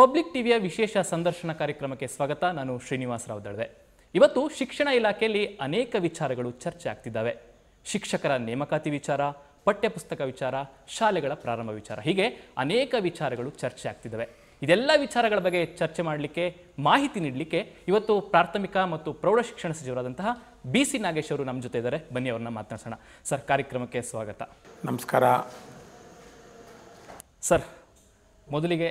public ಟಿವಿಯ ವಿಶೇಷ ಸಂದರ್ಶನ ಕಾರ್ಯಕ್ರಮಕ್ಕೆ ಸ್ವಾಗತ ನಾನು ಶ್ರೀನಿವಾಸ್ ರಾವ್ ದಳ್ವೆ ಇವತ್ತು ಶಿಕ್ಷಣ ಇಲಾಖೆಯಲ್ಲಿ ಅನೇಕ ವಿಚಾರಗಳು ಚರ್ಚೆ ಆಗ್ತಿದ್ದಾವೆ ಶಿಕ್ಷಕರ ನೇಮಕಾತಿ ವಿಚಾರ ಪಠ್ಯಪುಸ್ತಕ ವಿಚಾರ ಶಾಲೆಗಳ ಪ್ರಾರಂಭ ವಿಚಾರ ಹೀಗೆ ಅನೇಕ ವಿಚಾರಗಳು ಚರ್ಚೆ ಆಗ್ತಿದ್ದಾವೆ ಇದೆಲ್ಲ ವಿಚಾರಗಳ ಬಗ್ಗೆ ಚರ್ಚೆ ಮಾಡಲಿಕ್ಕೆ ಮಾಹಿತಿ ನೀಡಲಿಕ್ಕೆ ಇವತ್ತು ಪ್ರಾಥಮಿಕ ಮತ್ತು ಪ್ರೌಢ ಶಿಕ್ಷಣ ಸಚಿವರಾದಂತಹ ಬಿ ಸಿ ನಾಗೇಶ್ ಅವರು ನಮ್ಮ ಜೊತೆ ಇದ್ದಾರೆ ಬನ್ನಿ ಅವರನ್ನ ಮಾತನಾಡ್ಸೋಣ ಸರ್ ಕಾರ್ಯಕ್ರಮಕ್ಕೆ ಸ್ವಾಗತ ನಮಸ್ಕಾರ ಸರ್ ಮೊದಲಿಗೆ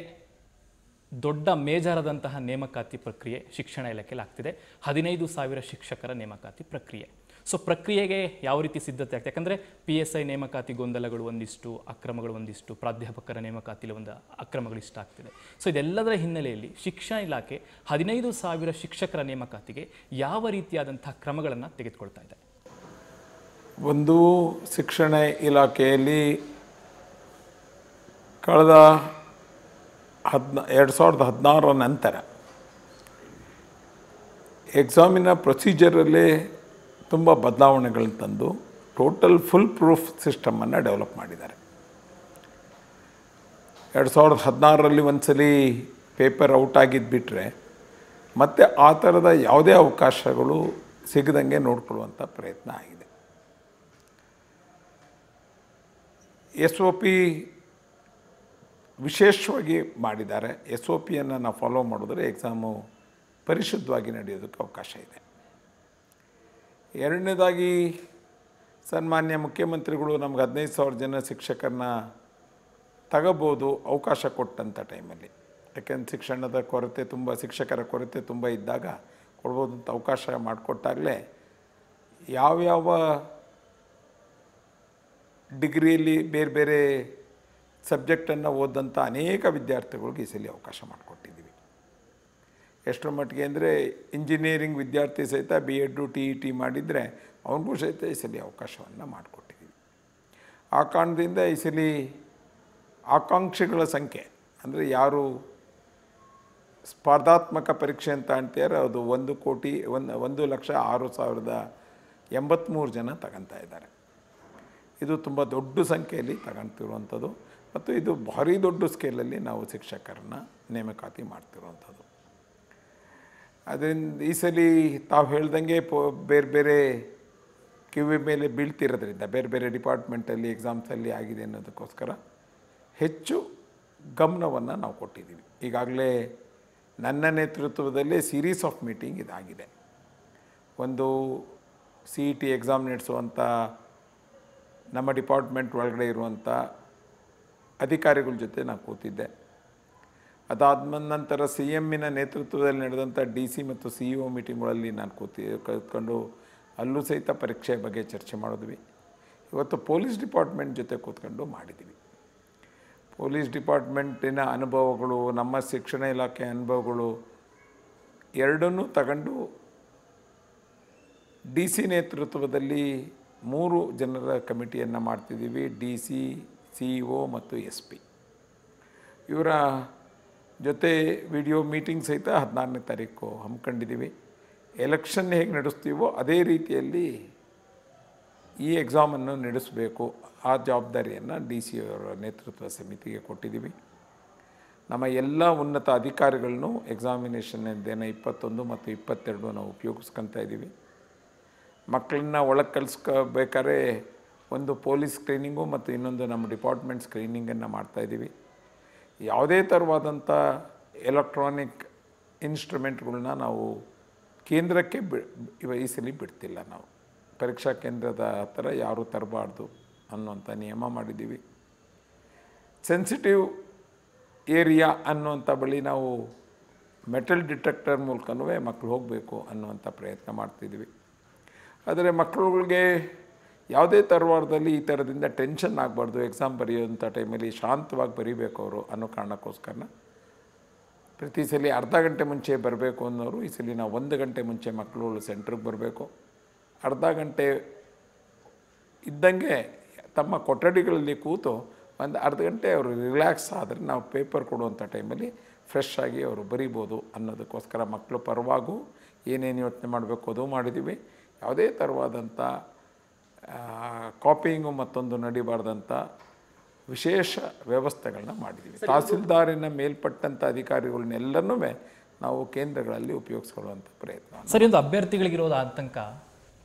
ದೊಡ್ಡ ಮೇಜಾರದಂತಹ ನೇಮಕಾತಿ ಪ್ರಕ್ರಿಯೆ ಶಿಕ್ಷಣ ಇಲಾಖೆಯಲ್ಲಿ ಆಗ್ತಿದೆ ಹದಿನೈದು ಸಾವಿರ ಶಿಕ್ಷಕರ ನೇಮಕಾತಿ ಪ್ರಕ್ರಿಯೆ ಸೊ ಪ್ರಕ್ರಿಯೆಗೆ ಯಾವ ರೀತಿ ಸಿದ್ಧತೆ ಆಗ್ತದೆ ಯಾಕಂದರೆ ಪಿ ಎಸ್ ಐ ನೇಮಕಾತಿ ಗೊಂದಲಗಳು ಒಂದಿಷ್ಟು ಅಕ್ರಮಗಳು ಒಂದಿಷ್ಟು ಪ್ರಾಧ್ಯಾಪಕರ ನೇಮಕಾತಿಯಲ್ಲಿ ಒಂದು ಅಕ್ರಮಗಳು ಇಷ್ಟ ಆಗ್ತಿದೆ ಸೊ ಇದೆಲ್ಲದರ ಹಿನ್ನೆಲೆಯಲ್ಲಿ ಶಿಕ್ಷಣ ಇಲಾಖೆ ಹದಿನೈದು ಸಾವಿರ ಶಿಕ್ಷಕರ ನೇಮಕಾತಿಗೆ ಯಾವ ರೀತಿಯಾದಂತಹ ಕ್ರಮಗಳನ್ನು ತೆಗೆದುಕೊಳ್ತಾ ಇದೆ ಒಂದು ಶಿಕ್ಷಣ ಇಲಾಖೆಯಲ್ಲಿ ಕಳೆದ ಹದಿನ ಎರಡು ಸಾವಿರದ ಹದಿನಾರರ ನಂತರ ಎಕ್ಸಾಮಿನ ಪ್ರೊಸೀಜರಲ್ಲೇ ತುಂಬ ಬದಲಾವಣೆಗಳನ್ನ ತಂದು ಟೋಟಲ್ ಫುಲ್ ಪ್ರೂಫ್ ಸಿಸ್ಟಮನ್ನು ಡೆವಲಪ್ ಮಾಡಿದ್ದಾರೆ ಎರಡು ಸಾವಿರದ ಹದಿನಾರರಲ್ಲಿ ಒಂದ್ಸಲಿ ಪೇಪರ್ ಔಟ್ ಆಗಿದ್ದು ಬಿಟ್ಟರೆ ಮತ್ತು ಆ ಥರದ ಯಾವುದೇ ಅವಕಾಶಗಳು ಸಿಗದಂಗೆ ನೋಡಿಕೊಳ್ಳುವಂಥ ಪ್ರಯತ್ನ ಆಗಿದೆ ಎಸ್ ಒ ಪಿ ವಿಶೇಷವಾಗಿ ಮಾಡಿದ್ದಾರೆ ಎಸ್ ಒ ಪಿಯನ್ನು ನಾವು ಫಾಲೋ ಮಾಡಿದ್ರೆ ಎಕ್ಸಾಮು ಪರಿಶುದ್ಧವಾಗಿ ನಡೆಯೋದಕ್ಕೆ ಅವಕಾಶ ಇದೆ ಎರಡನೇದಾಗಿ ಸನ್ಮಾನ್ಯ ಮುಖ್ಯಮಂತ್ರಿಗಳು ನಮ್ಗೆ ಹದಿನೈದು ಸಾವಿರ ಜನ ಶಿಕ್ಷಕರನ್ನ ತಗೋಬೋದು ಅವಕಾಶ ಕೊಟ್ಟಂಥ ಟೈಮಲ್ಲಿ ಯಾಕೆಂದ್ರೆ ಶಿಕ್ಷಣದ ಕೊರತೆ ತುಂಬ ಶಿಕ್ಷಕರ ಕೊರತೆ ತುಂಬ ಇದ್ದಾಗ ಕೊಡ್ಬೋದು ಅಂತ ಅವಕಾಶ ಮಾಡಿಕೊಟ್ಟಾಗಲೇ ಯಾವ್ಯಾವ ಡಿಗ್ರಿಯಲ್ಲಿ ಬೇರೆ ಬೇರೆ ಸಬ್ಜೆಕ್ಟನ್ನು ಓದಂಥ ಅನೇಕ ವಿದ್ಯಾರ್ಥಿಗಳಿಗೆ ಈ ಸಲ ಅವಕಾಶ ಮಾಡಿಕೊಟ್ಟಿದ್ದೀವಿ ಎಷ್ಟರ ಮಟ್ಟಿಗೆ ಅಂದರೆ ಇಂಜಿನಿಯರಿಂಗ್ ವಿದ್ಯಾರ್ಥಿ ಸಹಿತ B Ed T E T ಮಾಡಿದರೆ ಅವನಿಗೂ ಸಹಿತ ಈ ಸಲ ಅವಕಾಶವನ್ನು ಮಾಡಿಕೊಟ್ಟಿದ್ದೀವಿ ಆ ಕಾರಣದಿಂದ ಈ ಸಲ ಆಕಾಂಕ್ಷೆಗಳ ಸಂಖ್ಯೆ ಅಂದರೆ ಯಾರು ಸ್ಪರ್ಧಾತ್ಮಕ ಪರೀಕ್ಷೆ ಅಂತ ಅಂತಾರೆ ಅದು ಒಂದು ಕೋಟಿ ಒಂದು ಒಂದು ಲಕ್ಷ ಆರು ಸಾವಿರದ ಎಂಬತ್ತ್ಮೂರು ಜನ ತಗೊತಾ ಇದ್ದಾರೆ ಇದು ತುಂಬ ದೊಡ್ಡ ಸಂಖ್ಯೆಯಲ್ಲಿ ತಗೊತಿರುವಂಥದ್ದು ಮತ್ತು ಇದು ಭಾರಿ ದೊಡ್ಡ ಸ್ಕೇಲಲ್ಲಿ ನಾವು ಶಿಕ್ಷಕರನ್ನ ನೇಮಕಾತಿ ಮಾಡ್ತಿರುವಂಥದ್ದು ಅದರಿಂದ ಈ ಸಲ ತಾವು ಹೇಳ್ದಂಗೆ ಪೋ ಬೇರೆ ಬೇರೆ ಕಿವಿ ಮೇಲೆ ಬೀಳ್ತಿರೋದ್ರಿಂದ ಬೇರೆ ಬೇರೆ ಡಿಪಾರ್ಟ್ಮೆಂಟಲ್ಲಿ ಎಕ್ಸಾಮ್ಸಲ್ಲಿ ಆಗಿದೆ ಅನ್ನೋದಕ್ಕೋಸ್ಕರ ಹೆಚ್ಚು ಗಮನವನ್ನು ನಾವು ಕೊಟ್ಟಿದ್ದೀವಿ ಈಗಾಗಲೇ ನನ್ನ ನೇತೃತ್ವದಲ್ಲೇ ಸೀರೀಸ್ ಆಫ್ ಮೀಟಿಂಗ್ ಇದಾಗಿದೆ ಒಂದು C E e T exam ನಡೆಸುವಂಥ ನಮ್ಮ ಡಿಪಾರ್ಟ್ಮೆಂಟ್ ಒಳಗಡೆ ಇರುವಂಥ ಅಧಿಕಾರಿಗಳ ಜೊತೆ ನಾನು ಕೂತಿದ್ದೆ ಅದಾದ ನಂತರ ಸಿ ಎಮ್ಮಿನ ನೇತೃತ್ವದಲ್ಲಿ ನಡೆದಂಥ ಡಿ ಸಿ ಮತ್ತು ಸಿ ಇ ಒ ಮೀಟಿಂಗ್ಗಳಲ್ಲಿ ನಾನು ಕೂತಿ ಕೂತ್ಕೊಂಡು ಅಲ್ಲೂ ಸಹಿತ ಪರೀಕ್ಷೆ ಬಗ್ಗೆ ಚರ್ಚೆ ಮಾಡಿದ್ವಿ ಇವತ್ತು ಪೊಲೀಸ್ ಡಿಪಾರ್ಟ್ಮೆಂಟ್ ಜೊತೆ ಕೂತ್ಕೊಂಡು ಮಾಡಿದ್ವಿ ಪೊಲೀಸ್ ಡಿಪಾರ್ಟ್ಮೆಂಟಿನ ಅನುಭವಗಳು ನಮ್ಮ ಶಿಕ್ಷಣ ಇಲಾಖೆ ಅನುಭವಗಳು ಎರಡನ್ನೂ ತಗೊಂಡು ಡಿ ಸಿ ನೇತೃತ್ವದಲ್ಲಿ ಮೂರು ಜನರ ಕಮಿಟಿಯನ್ನು ಮಾಡ್ತಿದ್ದೀವಿ D C C E O ಮತ್ತು ಎಸ್ ಪಿ ಇವರ ಜೊತೆ ವಿಡಿಯೋ ಮೀಟಿಂಗ್ ಸಹಿತ ಹದಿನಾರನೇ ತಾರೀಕು ಹಮ್ಮಿಕೊಂಡಿದ್ದೀವಿ ಎಲೆಕ್ಷನ್ ಹೇಗೆ ನಡೆಸ್ತೀವೋ ಅದೇ ರೀತಿಯಲ್ಲಿ ಈ ಎಕ್ಸಾಮನ್ನು ನಡೆಸಬೇಕು ಆ ಜವಾಬ್ದಾರಿಯನ್ನು ಡಿ ಸಿ ಅವರ ನೇತೃತ್ವ ಸಮಿತಿಗೆ ಕೊಟ್ಟಿದ್ದೀವಿ ನಮ್ಮ ಎಲ್ಲ ಉನ್ನತ ಅಧಿಕಾರಿಗಳನ್ನು ಎಕ್ಸಾಮಿನೇಷನ್ ದಿನ ಇಪ್ಪತ್ತೊಂದು ಮತ್ತು ಇಪ್ಪತ್ತೆರಡು ನಾವು ಉಪಯೋಗಿಸ್ಕೊತಾ ಇದ್ದೀವಿ ಮಕ್ಕಳನ್ನ ಒಳಗೆ ಕಲಿಸ್ಕೋಬೇಕಾದ್ರೆ ಒಂದು ಪೊಲೀಸ್ ಸ್ಕ್ರೀನಿಂಗು ಮತ್ತು ಇನ್ನೊಂದು ನಮ್ಮ ಡಿಪಾರ್ಟ್ಮೆಂಟ್ ಸ್ಕ್ರೀನಿಂಗನ್ನು ಮಾಡ್ತಾಯಿದ್ದೀವಿ ಯಾವುದೇ ಥರವಾದಂಥ ಎಲೆಕ್ಟ್ರಾನಿಕ್ ಇನ್ಸ್ಟ್ರೂಮೆಂಟ್ಗಳನ್ನ ನಾವು ಕೇಂದ್ರಕ್ಕೆ ಬಿ ಇವ ಬಿಡ್ತಿಲ್ಲ ನಾವು ಪರೀಕ್ಷಾ ಕೇಂದ್ರದ ಹತ್ತಿರ ಯಾರೂ ತರಬಾರ್ದು ಅನ್ನುವಂಥ ನಿಯಮ ಮಾಡಿದ್ದೀವಿ ಸೆನ್ಸಿಟಿವ್ ಏರಿಯಾ ಅನ್ನುವಂಥ ಬಳಿ ನಾವು ಮೆಟಲ್ ಡಿಟೆಕ್ಟರ್ ಮೂಲಕವೇ ಮಕ್ಕಳು ಹೋಗಬೇಕು ಅನ್ನುವಂಥ ಪ್ರಯತ್ನ ಮಾಡ್ತಿದ್ದೀವಿ ಆದರೆ ಮಕ್ಕಳುಗಳಿಗೆ ಯಾವುದೇ ತರವಾರದಲ್ಲಿ ಈ ಥರದಿಂದ ಟೆನ್ಷನ್ ಆಗಬಾರ್ದು ಎಕ್ಸಾಮ್ ಬರೆಯುವಂಥ ಟೈಮಲ್ಲಿ ಶಾಂತವಾಗಿ ಬರೀಬೇಕು ಅವರು ಅನ್ನೋ ಕಾರಣಕ್ಕೋಸ್ಕರ ಪ್ರತಿ ಸಲ ಅರ್ಧ ಗಂಟೆ ಮುಂಚೆ ಬರಬೇಕು ಅನ್ನೋರು ಈ ಸಲ ನಾವು ಒಂದು ಗಂಟೆ ಮುಂಚೆ ಮಕ್ಕಳು ಸೆಂಟ್ರಿಗೆ ಬರಬೇಕು ಅರ್ಧ ಗಂಟೆ ಇದ್ದಂಗೆ ತಮ್ಮ ಕೊಠಡಿಗಳಲ್ಲಿ ಕೂತು ಒಂದು ಅರ್ಧ ಗಂಟೆ ಅವರು ರಿಲ್ಯಾಕ್ಸ್ ಆದರೆ ನಾವು ಪೇಪರ್ ಕೊಡುವಂಥ ಟೈಮಲ್ಲಿ ಫ್ರೆಶ್ ಆಗಿ ಅವರು ಬರಿಬೋದು ಅನ್ನೋದಕ್ಕೋಸ್ಕರ ಮಕ್ಕಳು ಪರವಾಗೂ ಏನೇನು ಯೋಚನೆ ಮಾಡಬೇಕು ಅದು ಮಾಡಿದ್ದೀವಿ ಯಾವುದೇ ಥರವಾದಂಥ ಕಾಪಿಂಗು ಮತ್ತೊಂದು ನಡಿಬಾರ್ದಂಥ ವಿಶೇಷ ವ್ಯವಸ್ಥೆಗಳನ್ನ ಮಾಡಿದ್ದೀವಿ ತಹಸೀಲ್ದಾರಿನ ಮೇಲ್ಪಟ್ಟಂಥ ಅಧಿಕಾರಿಗಳನ್ನೆಲ್ಲನೂ ನಾವು ಕೇಂದ್ರಗಳಲ್ಲಿ ಉಪಯೋಗಿಸ್ಕೊಳ್ಳುವಂಥ ಪ್ರಯತ್ನ ಸರಿ ಒಂದು ಅಭ್ಯರ್ಥಿಗಳಿಗಿರೋದು ಆತಂಕ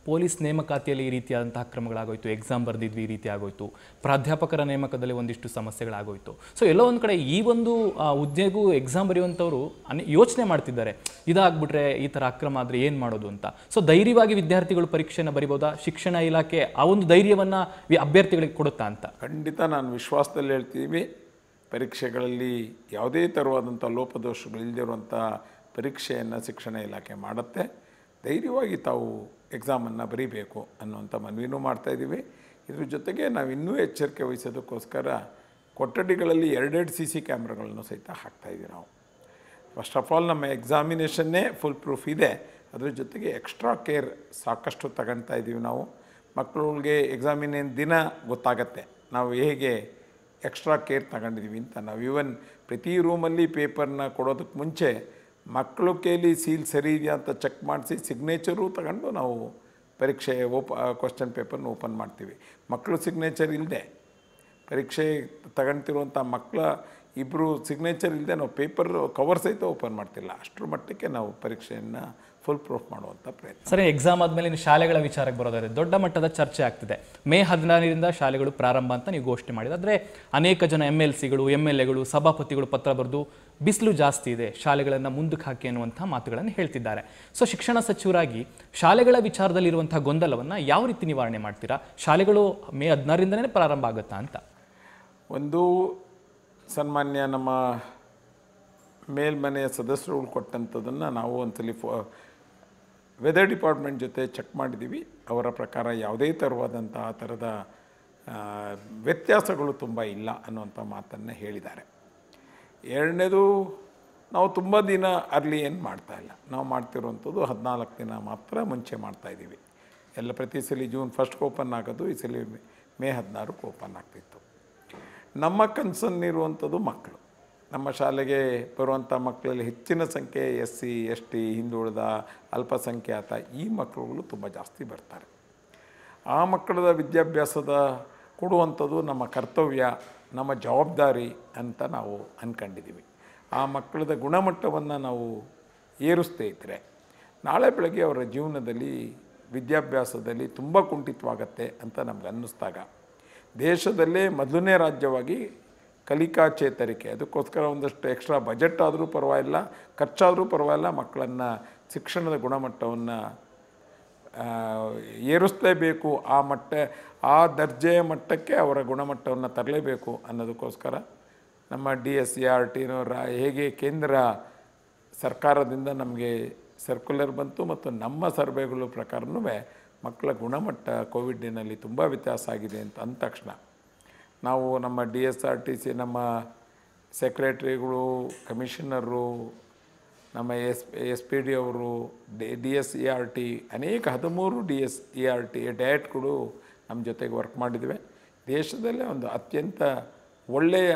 ಪೊಲೀಸ್ ನೇಮಕಾತಿಯಲ್ಲಿ ಈ ರೀತಿಯಾದಂತಹ ಅಕ್ರಮಗಳಾಗೋಯ್ತು ಎಕ್ಸಾಮ್ ಬರೆದಿದ್ವಿ ಈ ರೀತಿ ಆಗೋಯ್ತು ಪ್ರಾಧ್ಯಾಪಕರ ನೇಮಕದಲ್ಲಿ ಒಂದಿಷ್ಟು ಸಮಸ್ಯೆಗಳಾಗೋಯ್ತು ಸೊ ಎಲ್ಲೋ ಒಂದು ಕಡೆ ಈ ಒಂದು ಹುದ್ದೆಗೂ ಎಕ್ಸಾಮ್ ಬರೆಯುವಂಥವರು ಅನ್ ಯೋಚನೆ ಮಾಡ್ತಿದ್ದಾರೆ ಇದಾಗ್ಬಿಟ್ರೆ ಈ ಥರ ಅಕ್ರಮ ಆದರೆ ಏನು ಮಾಡೋದು ಅಂತ ಸೊ ಧೈರ್ಯವಾಗಿ ವಿದ್ಯಾರ್ಥಿಗಳು ಪರೀಕ್ಷೆಯನ್ನು ಬರಿಬೋದಾ ಶಿಕ್ಷಣ ಇಲಾಖೆ ಆ ಒಂದು ಧೈರ್ಯವನ್ನು ಅಭ್ಯರ್ಥಿಗಳಿಗೆ ಕೊಡುತ್ತಾ ಅಂತ ಖಂಡಿತ ನಾನು ವಿಶ್ವಾಸದಲ್ಲಿ ಹೇಳ್ತೀವಿ ಪರೀಕ್ಷೆಗಳಲ್ಲಿ ಯಾವುದೇ ಥರವಾದಂಥ ಇಲ್ಲದಿರುವಂಥ ಪರೀಕ್ಷೆಯನ್ನು ಶಿಕ್ಷಣ ಇಲಾಖೆ ಮಾಡುತ್ತೆ ಧೈರ್ಯವಾಗಿ ತಾವು ಎಕ್ಸಾಮನ್ನು ಬರೀಬೇಕು ಅನ್ನುವಂಥ ಮನವಿನೂ ಮಾಡ್ತಾಯಿದ್ದೀವಿ ಇದ್ರ ಜೊತೆಗೆ ನಾವು ಇನ್ನೂ ಎಚ್ಚರಿಕೆ ವಹಿಸೋದಕ್ಕೋಸ್ಕರ ಕೊಠಡಿಗಳಲ್ಲಿ ಎರಡೆರಡು ಸಿ ಸಿ ಕ್ಯಾಮ್ರಾಗಳನ್ನು ಸಹಿತ ಹಾಕ್ತಾಯಿದ್ದೀವಿ ನಾವು ಫಸ್ಟ್ ಆಫ್ ಆಲ್ ನಮ್ಮ ಎಕ್ಸಾಮಿನೇಷನ್ನೇ ಫುಲ್ ಪ್ರೂಫ್ ಇದೆ ಅದ್ರ ಜೊತೆಗೆ ಎಕ್ಸ್ಟ್ರಾ ಕೇರ್ ಸಾಕಷ್ಟು ತಗೊಳ್ತಾ ಇದ್ದೀವಿ ನಾವು ಮಕ್ಕಳುಗಳಿಗೆ ಎಕ್ಸಾಮಿನೇನ್ ದಿನ ಗೊತ್ತಾಗತ್ತೆ ನಾವು ಹೇಗೆ ಎಕ್ಸ್ಟ್ರಾ ಕೇರ್ ತಗೊಂಡಿದ್ದೀವಿ ಅಂತ ನಾವು ಈವನ್ ಪ್ರತಿ ರೂಮಲ್ಲಿ ಪೇಪರ್ನ ಕೊಡೋದಕ್ಕೆ ಮುಂಚೆ ಮಕ್ಕಳು ಕೇಳಿ ಸೀಲ್ ಸರಿ ಇದೆಯಾ ಅಂತ ಚೆಕ್ ಮಾಡಿಸಿ ಸಿಗ್ನೇಚರು ತಗೊಂಡು ನಾವು ಪರೀಕ್ಷೆ ಓಪ ಕ್ವಶನ್ ಪೇಪರ್ನ ಓಪನ್ ಮಾಡ್ತೀವಿ ಮಕ್ಕಳು ಸಿಗ್ನೇಚರ್ ಇಲ್ಲದೆ ಪರೀಕ್ಷೆ ತಗೊಂತಿರುವಂಥ ಮಕ್ಕಳ ಇಬ್ಬರು ಸಿಗ್ನೇಚರ್ ಇಲ್ಲದೆ ನಾವು ಪೇಪರ್ ಕವರ್ ಸಹಿತ ಓಪನ್ ಮಾಡ್ತಿಲ್ಲ ಅಷ್ಟರ ಮಟ್ಟಕ್ಕೆ ನಾವು ಪರೀಕ್ಷೆಯನ್ನು ಫುಲ್ ಪ್ರೂಫ್ ಮಾಡುವಂಥ ಪ್ರಯತ್ನ ಸರಿ ಎಕ್ಸಾಮ್ ಆದಮೇಲೆ ಇನ್ನು ಶಾಲೆಗಳ ವಿಚಾರಕ್ಕೆ ಬರೋದಾದರೆ ದೊಡ್ಡ ಮಟ್ಟದ ಚರ್ಚೆ ಆಗ್ತಿದೆ ಮೇ ಹದಿನಾರರಿಂದ ಶಾಲೆಗಳು ಪ್ರಾರಂಭ ಅಂತ ನೀವು ಘೋಷಣೆ ಮಾಡಿದೆ ಆದರೆ ಅನೇಕ ಜನ ಎಮ್ ಎಲ್ ಸಿಗಳು ಎಮ್ ಎಲ್ ಎಗಳು ಸಭಾಪತಿಗಳು ಪತ್ರ ಬರೆದು ಬಿಸಿಲು ಜಾಸ್ತಿ ಇದೆ ಶಾಲೆಗಳನ್ನು ಮುಂದಕ್ಕೆ ಹಾಕಿ ಅನ್ನುವಂಥ ಮಾತುಗಳನ್ನು ಹೇಳ್ತಿದ್ದಾರೆ ಸೊ ಶಿಕ್ಷಣ ಸಚಿವರಾಗಿ ಶಾಲೆಗಳ ವಿಚಾರದಲ್ಲಿರುವಂಥ ಗೊಂದಲವನ್ನು ಯಾವ ರೀತಿ ನಿವಾರಣೆ ಮಾಡ್ತೀರಾ ಶಾಲೆಗಳು ಮೇ ಹದಿನಾರರಿಂದನೇ ಪ್ರಾರಂಭ ಆಗುತ್ತಾ ಅಂತ ಒಂದು ಸನ್ಮಾನ್ಯ ನಮ್ಮ ಮೇಲ್ಮನೆಯ ಸದಸ್ಯರುಗಳು ಕೊಟ್ಟಂಥದ್ದನ್ನು ನಾವು ಒಂದ್ಸಲಿ ಫೋ ವೆದರ್ ಡಿಪಾರ್ಟ್ಮೆಂಟ್ ಜೊತೆ ಚೆಕ್ ಮಾಡಿದ್ದೀವಿ ಅವರ ಪ್ರಕಾರ ಯಾವುದೇ ಥರವಾದಂತಹ ಥರದ ವ್ಯತ್ಯಾಸಗಳು ತುಂಬ ಇಲ್ಲ ಅನ್ನುವಂಥ ಮಾತನ್ನು ಹೇಳಿದ್ದಾರೆ ಎರಡನೇದು ನಾವು ತುಂಬ ದಿನ ಅರ್ಲಿ ಏನು ಮಾಡ್ತಾ ಇಲ್ಲ ನಾವು ಮಾಡ್ತಿರುವಂಥದ್ದು ಹದಿನಾಲ್ಕು ದಿನ ಮಾತ್ರ ಮುಂಚೆ ಮಾಡ್ತಾಯಿದ್ದೀವಿ ಎಲ್ಲ ಪ್ರತಿ ಸಲ ಜೂನ್ ಫಸ್ಟ್ಗೆ ಓಪನ್ ಆಗೋದು ಈ ಸಲ ಮೇ ಹದಿನಾರಕ್ಕೆ ಓಪನ್ ಆಗ್ತಿತ್ತು ನಮ್ಮ ಕನ್ಸನ್ ಇರುವಂಥದ್ದು ಮಕ್ಕಳು ನಮ್ಮ ಶಾಲೆಗೆ ಬರುವಂಥ ಮಕ್ಕಳಲ್ಲಿ ಹೆಚ್ಚಿನ ಸಂಖ್ಯೆ ಎಸ್ ಸಿ ಎಸ್ ಟಿ ಹಿಂದುಳಿದ ಅಲ್ಪಸಂಖ್ಯಾತ ಈ ಮಕ್ಕಳುಗಳು ತುಂಬ ಜಾಸ್ತಿ ಬರ್ತಾರೆ ಆ ಮಕ್ಕಳದ ವಿದ್ಯಾಭ್ಯಾಸದ ಕೊಡುವಂಥದ್ದು ನಮ್ಮ ಕರ್ತವ್ಯ ನಮ್ಮ ಜವಾಬ್ದಾರಿ ಅಂತ ನಾವು ಅಂದ್ಕೊಂಡಿದ್ದೀವಿ ಆ ಮಕ್ಕಳದ ಗುಣಮಟ್ಟವನ್ನು ನಾವು ಏರಿಸ್ತೇ ಇದ್ದರೆ ನಾಳೆ ಬೆಳಗ್ಗೆ ಅವರ ಜೀವನದಲ್ಲಿ ವಿದ್ಯಾಭ್ಯಾಸದಲ್ಲಿ ತುಂಬ ಕುಂಠಿತವಾಗತ್ತೆ ಅಂತ ನಮ್ಗೆ ಅನ್ನಿಸ್ದಾಗ ದೇಶದಲ್ಲೇ ಮೊದಲನೇ ರಾಜ್ಯವಾಗಿ ಕಲಿಕಾ ಚೇತರಿಕೆ ಅದಕ್ಕೋಸ್ಕರ ಒಂದಷ್ಟು ಎಕ್ಸ್ಟ್ರಾ ಬಜೆಟ್ ಆದರೂ ಪರವಾಗಿಲ್ಲ ಖರ್ಚಾದರೂ ಪರವಾಗಿಲ್ಲ ಮಕ್ಕಳನ್ನು ಶಿಕ್ಷಣದ ಗುಣಮಟ್ಟವನ್ನು ಏರಿಸಲೇಬೇಕು ಆ ಮಟ್ಟ ಆ ದರ್ಜೆಯ ಮಟ್ಟಕ್ಕೆ ಅವರ ಗುಣಮಟ್ಟವನ್ನು ತರಲೇಬೇಕು ಅನ್ನೋದಕ್ಕೋಸ್ಕರ ನಮ್ಮ ಡಿ ಎಸ್ ಸಿ ಆರ್ ಟಿನವರ ಹೇಗೆ ಕೇಂದ್ರ ಸರ್ಕಾರದಿಂದ ನಮಗೆ ಸರ್ಕ್ಯುಲರ್ ಬಂತು ಮತ್ತು ನಮ್ಮ ಸರ್ವೆಗಳು ಪ್ರಕಾರನೂ ಮಕ್ಕಳ ಗುಣಮಟ್ಟ ಕೋವಿಡ್ನಲ್ಲಿ ತುಂಬ ವ್ಯತ್ಯಾಸ ಆಗಿದೆ ಅಂತ ಅಂದ ತಕ್ಷಣ ನಾವು ನಮ್ಮ D S R T C ನಮ್ಮ ಸೆಕ್ರೆಟ್ರಿಗಳು ಕಮಿಷನರು ನಮ್ಮ ಎಸ್ ಎಸ್ ಪಿ ಡಿ ಅವರು D S E R T ಅನೇಕ ಹದಿಮೂರು D S E R T ಡಯಟ್ಗಳು ನಮ್ಮ ಜೊತೆಗೆ ವರ್ಕ್ ಮಾಡಿದ್ವಿ ದೇಶದಲ್ಲೇ ಒಂದು ಅತ್ಯಂತ ಒಳ್ಳೆಯ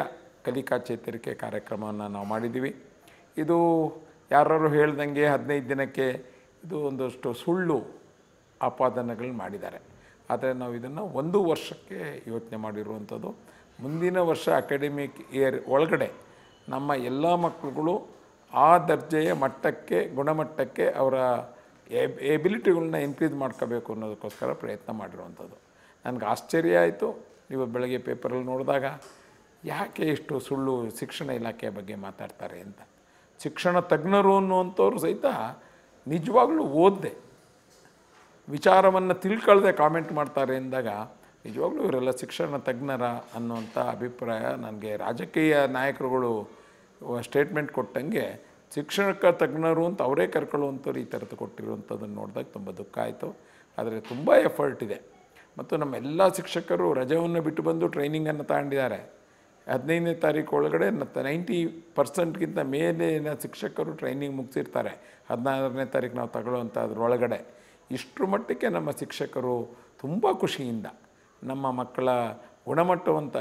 ಕಲಿಕಾ ಚೇತರಿಕೆ ಕಾರ್ಯಕ್ರಮವನ್ನು ನಾವು ಮಾಡಿದ್ದೀವಿ ಇದು ಯಾರು ಹೇಳ್ದಂಗೆ ಹದಿನೈದು ದಿನಕ್ಕೆ ಇದು ಒಂದಷ್ಟು ಸುಳ್ಳು ಆಪಾದನೆಗಳನ್ನ ಮಾಡಿದ್ದಾರೆ ಆದರೆ ನಾವು ಇದನ್ನು ಒಂದು ವರ್ಷಕ್ಕೆ ಯೋಚನೆ ಮಾಡಿರುವಂಥದ್ದು ಮುಂದಿನ ವರ್ಷ ಅಕಾಡೆಮಿಕ್ ಇಯರ್ ಒಳಗಡೆ ನಮ್ಮ ಎಲ್ಲ ಮಕ್ಕಳುಗಳು ಆ ದರ್ಜೆಯ ಮಟ್ಟಕ್ಕೆ ಗುಣಮಟ್ಟಕ್ಕೆ ಅವರ ಎಬಿಲಿಟಿಗಳನ್ನ ಇನ್ಕ್ರೀಸ್ ಮಾಡ್ಕೋಬೇಕು ಅನ್ನೋದಕ್ಕೋಸ್ಕರ ಪ್ರಯತ್ನ ಮಾಡಿರುವಂಥದ್ದು ನನಗೆ ಆಶ್ಚರ್ಯ ಆಯಿತು ನೀವು ಬೆಳಗ್ಗೆ ಪೇಪರಲ್ಲಿ ನೋಡಿದಾಗ ಯಾಕೆ ಇಷ್ಟು ಸುಳ್ಳು ಶಿಕ್ಷಣ ಇಲಾಖೆಯ ಬಗ್ಗೆ ಮಾತಾಡ್ತಾರೆ ಅಂತ ಶಿಕ್ಷಣ ತಜ್ಞರು ಅನ್ನುವಂಥವ್ರು ಸಹಿತ ನಿಜವಾಗ್ಲೂ ಓದ್ದೆ ವಿಚಾರವನ್ನು ತಿಳ್ಕೊಳ್ಳದೆ ಕಾಮೆಂಟ್ ಮಾಡ್ತಾರೆ ಅಂದಾಗ ನಿಜವಾಗ್ಲೂ ಇವರೆಲ್ಲ ಶಿಕ್ಷಣ ತಜ್ಞರ ಅನ್ನುವಂಥ ಅಭಿಪ್ರಾಯ ನನಗೆ ರಾಜಕೀಯ ನಾಯಕರುಗಳು ಸ್ಟೇಟ್ಮೆಂಟ್ ಕೊಟ್ಟಂಗೆ ಶಿಕ್ಷಣಕ್ಕೆ ತಜ್ಞರು ಅಂತ ಅವರೇ ಕರ್ಕೊಳ್ಳುವಂಥವ್ರು ಈ ಥರದ್ದು ಕೊಟ್ಟಿರುವಂಥದ್ದನ್ನು ನೋಡಿದಾಗ ತುಂಬ ದುಃಖ ಆಯಿತು ಆದರೆ ತುಂಬ ಎಫರ್ಟ್ ಇದೆ ಮತ್ತು ನಮ್ಮ ಎಲ್ಲ ಶಿಕ್ಷಕರು ರಜವನ್ನು ಬಿಟ್ಟು ಬಂದು ಟ್ರೈನಿಂಗನ್ನು ತಗೊಂಡಿದ್ದಾರೆ ಹದಿನೈದನೇ ತಾರೀಕು ಒಳಗಡೆ ನೈಂಟಿ ಪರ್ಸೆಂಟ್ಗಿಂತ ಮೇಲಿನ ಶಿಕ್ಷಕರು ಟ್ರೈನಿಂಗ್ ಮುಗಿಸಿರ್ತಾರೆ ಹದಿನಾರನೇ ತಾರೀಕು ನಾವು ತಗೊಳ್ಳುವಂಥದ್ರೊಳಗಡೆ ಇಷ್ಟರ ಮಟ್ಟಕ್ಕೆ ನಮ್ಮ ಶಿಕ್ಷಕರು ತುಂಬ ಖುಷಿಯಿಂದ ನಮ್ಮ ಮಕ್ಕಳ ಗುಣಮಟ್ಟವಂತ